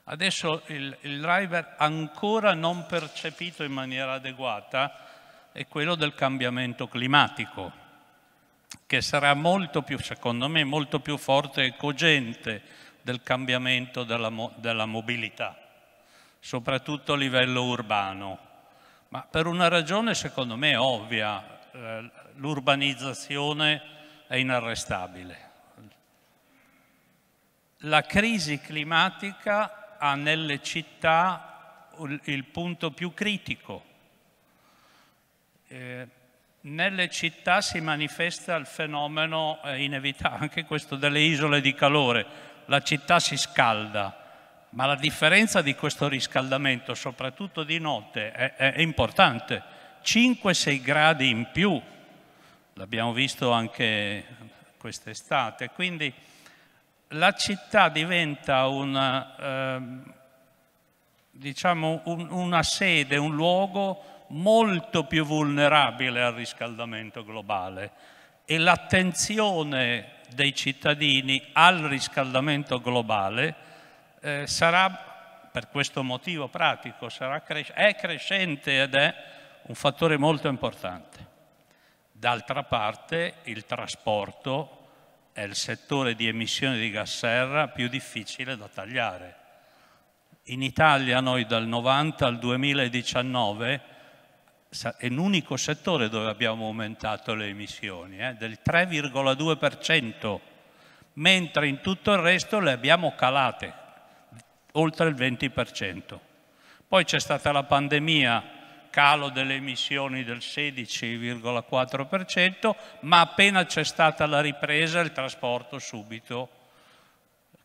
Adesso il, il driver ancora non percepito in maniera adeguata è quello del cambiamento climatico che sarà molto più, secondo me, molto più forte e cogente del cambiamento della, mo della mobilità, soprattutto a livello urbano. Ma per una ragione, secondo me, ovvia, eh, l'urbanizzazione è inarrestabile. La crisi climatica ha nelle città il punto più critico. Eh, nelle città si manifesta il fenomeno eh, inevitabile, anche questo delle isole di calore. La città si scalda, ma la differenza di questo riscaldamento, soprattutto di notte, è, è importante. 5-6 gradi in più, l'abbiamo visto anche quest'estate. Quindi la città diventa una, eh, diciamo un, una sede, un luogo molto più vulnerabile al riscaldamento globale e l'attenzione dei cittadini al riscaldamento globale eh, sarà per questo motivo pratico cres è crescente ed è un fattore molto importante. D'altra parte il trasporto è il settore di emissioni di gas serra più difficile da tagliare. In Italia noi dal 90 al 2019 è l'unico settore dove abbiamo aumentato le emissioni, eh, del 3,2%, mentre in tutto il resto le abbiamo calate, oltre il 20%. Poi c'è stata la pandemia, calo delle emissioni del 16,4%, ma appena c'è stata la ripresa il trasporto subito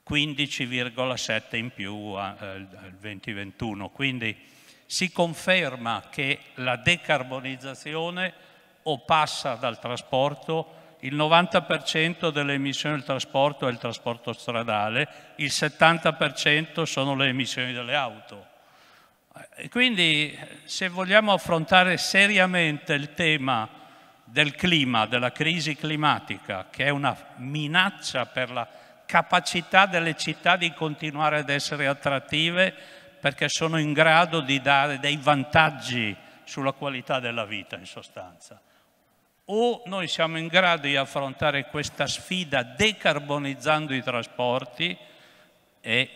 15,7 in più al eh, 2021. Quindi si conferma che la decarbonizzazione o passa dal trasporto, il 90% delle emissioni del trasporto è il trasporto stradale, il 70% sono le emissioni delle auto. E quindi se vogliamo affrontare seriamente il tema del clima, della crisi climatica, che è una minaccia per la capacità delle città di continuare ad essere attrattive, perché sono in grado di dare dei vantaggi sulla qualità della vita in sostanza. O noi siamo in grado di affrontare questa sfida decarbonizzando i trasporti e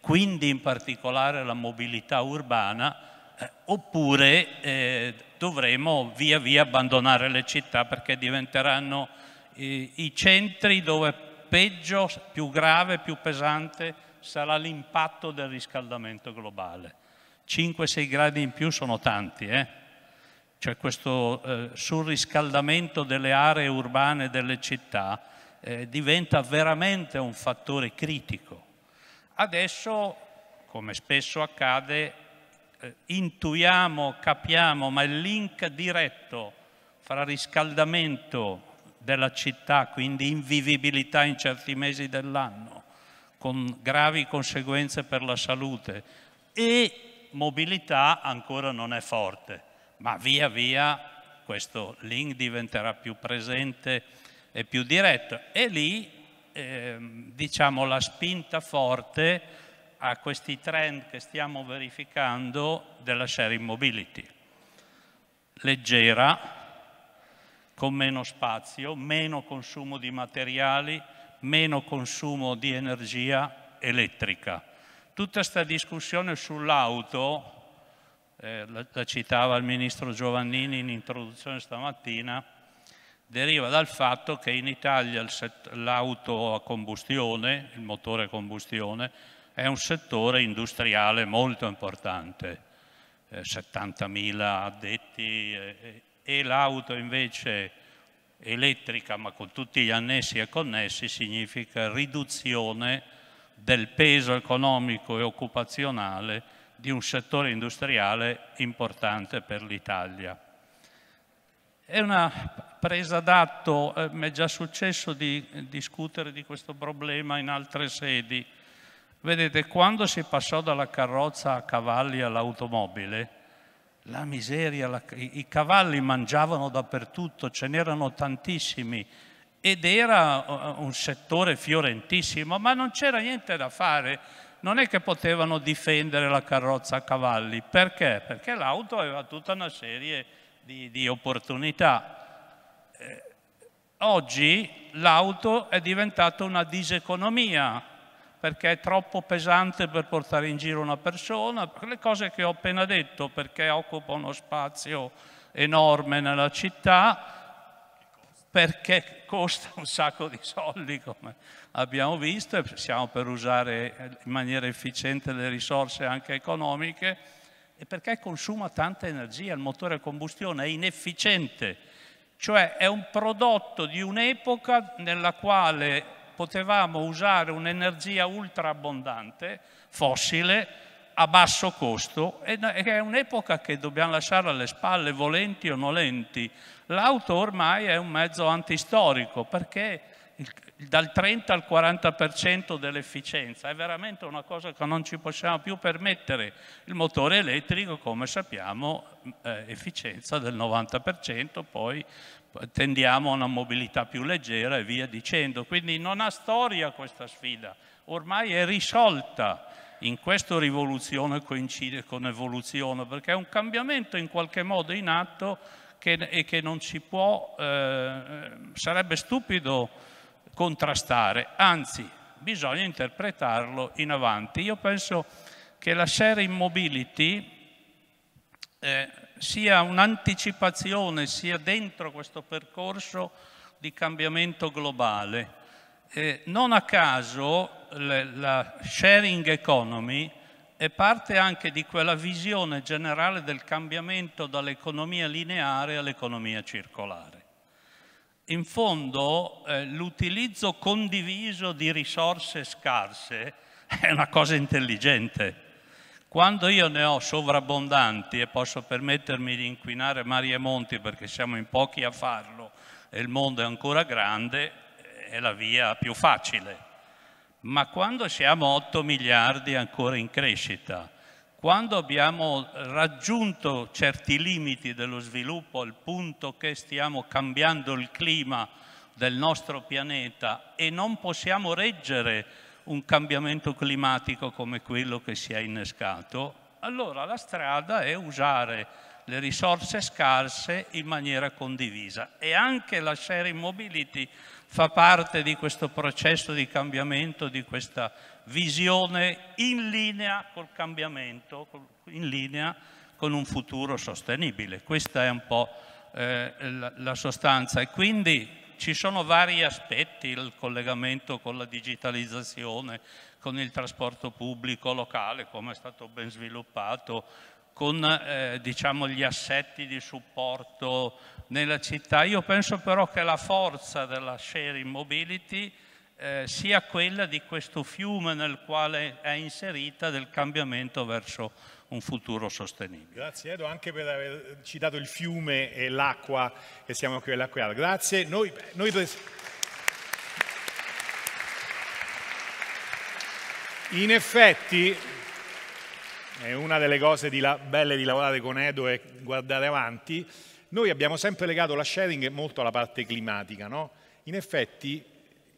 quindi in particolare la mobilità urbana, eh, oppure eh, dovremo via via abbandonare le città perché diventeranno eh, i centri dove peggio, più grave, più pesante sarà l'impatto del riscaldamento globale. 5-6 gradi in più sono tanti, eh? cioè questo eh, surriscaldamento delle aree urbane e delle città eh, diventa veramente un fattore critico. Adesso, come spesso accade, eh, intuiamo, capiamo, ma il link diretto fra riscaldamento della città, quindi invivibilità in certi mesi dell'anno, con gravi conseguenze per la salute e mobilità ancora non è forte, ma via via questo link diventerà più presente e più diretto e lì eh, diciamo la spinta forte a questi trend che stiamo verificando della sharing mobility leggera con meno spazio, meno consumo di materiali, meno consumo di energia elettrica. Tutta questa discussione sull'auto, eh, la, citava il ministro Giovannini in introduzione stamattina, deriva dal fatto che in Italia l'auto a combustione, il motore a combustione, è un settore industriale molto importante, eh, 70.000 addetti eh, e l'auto invece elettrica ma con tutti gli annessi e connessi significa riduzione del peso economico e occupazionale di un settore industriale importante per l'Italia. È una presa d'atto, eh, mi è già successo di discutere di questo problema in altre sedi. Vedete, quando si passò dalla carrozza a cavalli all'automobile, la miseria, la, i, i, cavalli mangiavano dappertutto, ce n'erano tantissimi ed era un settore fiorentissimo, ma non c'era niente da fare. Non è che potevano difendere la carrozza a cavalli, perché? Perché l'auto aveva tutta una serie di, di opportunità. Eh, oggi l'auto è diventata una diseconomia, perché è troppo pesante per portare in giro una persona, le cose che ho appena detto perché occupa uno spazio enorme nella città, perché costa un sacco di soldi come abbiamo visto e siamo per usare in maniera efficiente le risorse anche economiche e perché consuma tanta energia, il motore a combustione è inefficiente, cioè è un prodotto di un'epoca nella quale potevamo usare un'energia ultra fossile, a basso costo e è un'epoca che dobbiamo lasciare alle spalle, volenti o nolenti. L'auto ormai è un mezzo antistorico perché dal 30 al 40% dell'efficienza è veramente una cosa che non ci possiamo più permettere. Il motore elettrico, come sappiamo, eh, efficienza del 90%, poi tendiamo a una mobilità più leggera e via dicendo. Quindi non ha storia questa sfida, ormai è risolta. In questo rivoluzione coincide con evoluzione, perché è un cambiamento in qualche modo in atto che, e che non ci può, eh, sarebbe stupido contrastare, anzi bisogna interpretarlo in avanti. Io penso che la sharing mobility eh, sia un'anticipazione, sia dentro questo percorso di cambiamento globale. Eh, non a caso le, la sharing economy è parte anche di quella visione generale del cambiamento dall'economia lineare all'economia circolare. In fondo eh, l'utilizzo condiviso di risorse scarse è una cosa intelligente quando io ne ho sovrabbondanti e posso permettermi di inquinare mari e monti perché siamo in pochi a farlo e il mondo è ancora grande, è la via più facile. Ma quando siamo 8 miliardi ancora in crescita, quando abbiamo raggiunto certi limiti dello sviluppo al punto che stiamo cambiando il clima del nostro pianeta e non possiamo reggere un cambiamento climatico come quello che si è innescato, allora la strada è usare le risorse scarse in maniera condivisa e anche la sharing mobility fa parte di questo processo di cambiamento, di questa visione in linea col cambiamento, in linea con un futuro sostenibile. Questa è un po' eh, la, la sostanza e quindi ci sono vari aspetti, il collegamento con la digitalizzazione, con il trasporto pubblico locale, come è stato ben sviluppato, con eh, diciamo, gli assetti di supporto nella città. Io penso però che la forza della sharing mobility eh, sia quella di questo fiume nel quale è inserita del cambiamento verso un futuro sostenibile. Grazie Edo anche per aver citato il fiume e l'acqua che siamo qui all'acqueata. Grazie. Noi, noi... In effetti, è una delle cose di la... belle di lavorare con Edo è guardare avanti. Noi abbiamo sempre legato la sharing molto alla parte climatica, no? In effetti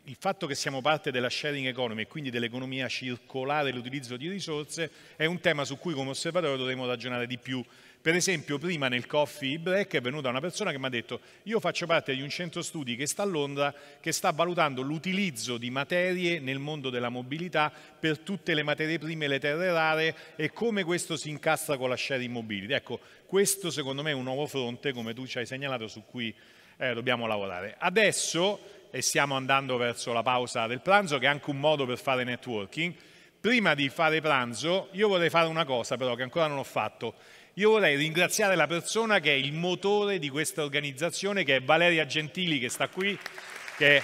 il fatto che siamo parte della sharing economy e quindi dell'economia circolare e l'utilizzo di risorse è un tema su cui come osservatorio dovremmo ragionare di più. Per esempio, prima nel coffee break è venuta una persona che mi ha detto io faccio parte di un centro studi che sta a Londra che sta valutando l'utilizzo di materie nel mondo della mobilità per tutte le materie prime e le terre rare e come questo si incastra con la sharing mobility. Ecco, questo secondo me è un nuovo fronte, come tu ci hai segnalato, su cui eh, dobbiamo lavorare. Adesso e stiamo andando verso la pausa del pranzo, che è anche un modo per fare networking. Prima di fare pranzo, io vorrei fare una cosa però che ancora non ho fatto. Io vorrei ringraziare la persona che è il motore di questa organizzazione, che è Valeria Gentili, che sta qui, che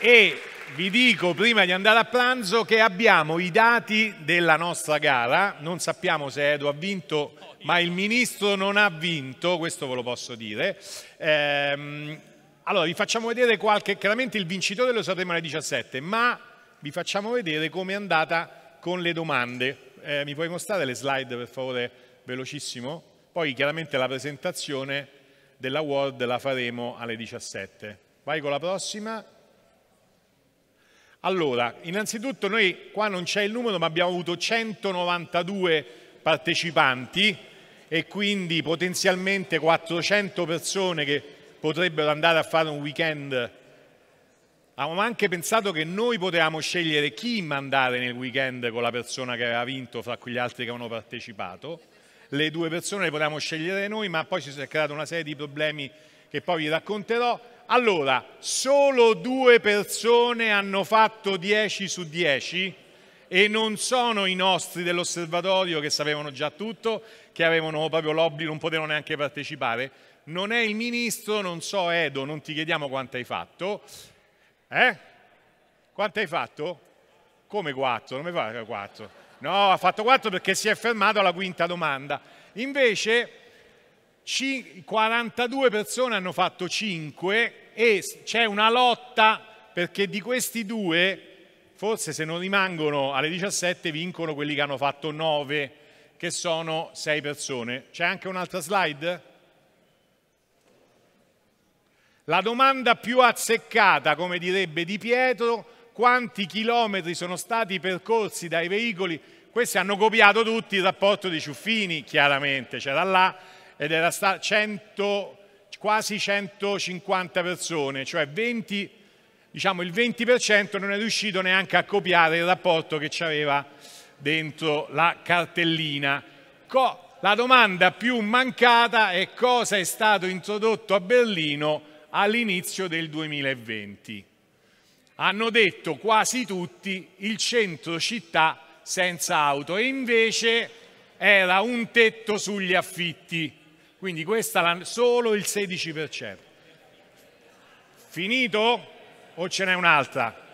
e vi dico prima di andare a pranzo che abbiamo i dati della nostra gara, non sappiamo se Edo ha vinto, ma il ministro non ha vinto, questo ve lo posso dire. Ehm, allora, vi facciamo vedere qualche, chiaramente il vincitore lo sapremo alle 17, ma vi facciamo vedere come è andata con le domande. Eh, mi puoi mostrare le slide per favore velocissimo? Poi chiaramente la presentazione dell'award la faremo alle 17. Vai con la prossima. Allora, innanzitutto noi qua non c'è il numero, ma abbiamo avuto 192 partecipanti e quindi potenzialmente 400 persone che potrebbero andare a fare un weekend. Abbiamo anche pensato che noi potevamo scegliere chi mandare nel weekend con la persona che aveva vinto fra quegli altri che avevano partecipato. Le due persone le potevamo scegliere noi, ma poi ci si è creata una serie di problemi che poi vi racconterò. Allora, solo due persone hanno fatto 10 su 10 e non sono i nostri dell'osservatorio che sapevano già tutto, che avevano proprio l'obbligo, non potevano neanche partecipare. Non è il ministro, non so Edo, non ti chiediamo quanto hai fatto. Eh? Quanto hai fatto? Come 4? Non mi fa 4. No, ha fatto 4 perché si è fermato alla quinta domanda. Invece 42 persone hanno fatto 5 e c'è una lotta perché di questi due, forse se non rimangono alle 17, vincono quelli che hanno fatto 9, che sono 6 persone. C'è anche un'altra slide? La domanda più azzeccata, come direbbe Di Pietro, quanti chilometri sono stati percorsi dai veicoli? Questi hanno copiato tutti il rapporto di Ciuffini, chiaramente, c'era là ed era stata 100, quasi 150 persone, cioè 20, diciamo il 20% non è riuscito neanche a copiare il rapporto che c'aveva dentro la cartellina. Co la domanda più mancata è cosa è stato introdotto a Berlino all'inizio del 2020. Hanno detto quasi tutti il centro città senza auto e invece era un tetto sugli affitti. Quindi questa è solo il 16%. Finito? O ce n'è un'altra?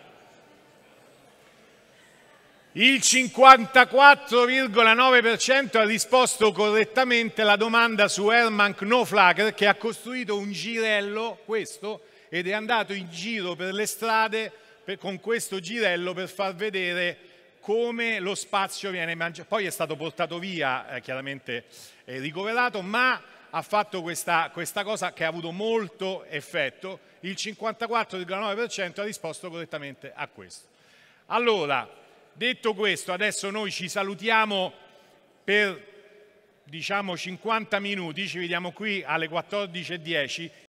Il 54,9% ha risposto correttamente alla domanda su Herman Knoflager che ha costruito un girello, questo, ed è andato in giro per le strade per, con questo girello per far vedere come lo spazio viene mangiato. Poi è stato portato via, eh, chiaramente eh, ricoverato, ma ha fatto questa, questa cosa che ha avuto molto effetto, il 54,9% ha risposto correttamente a questo. Allora, detto questo, adesso noi ci salutiamo per diciamo 50 minuti, ci vediamo qui alle 14.10.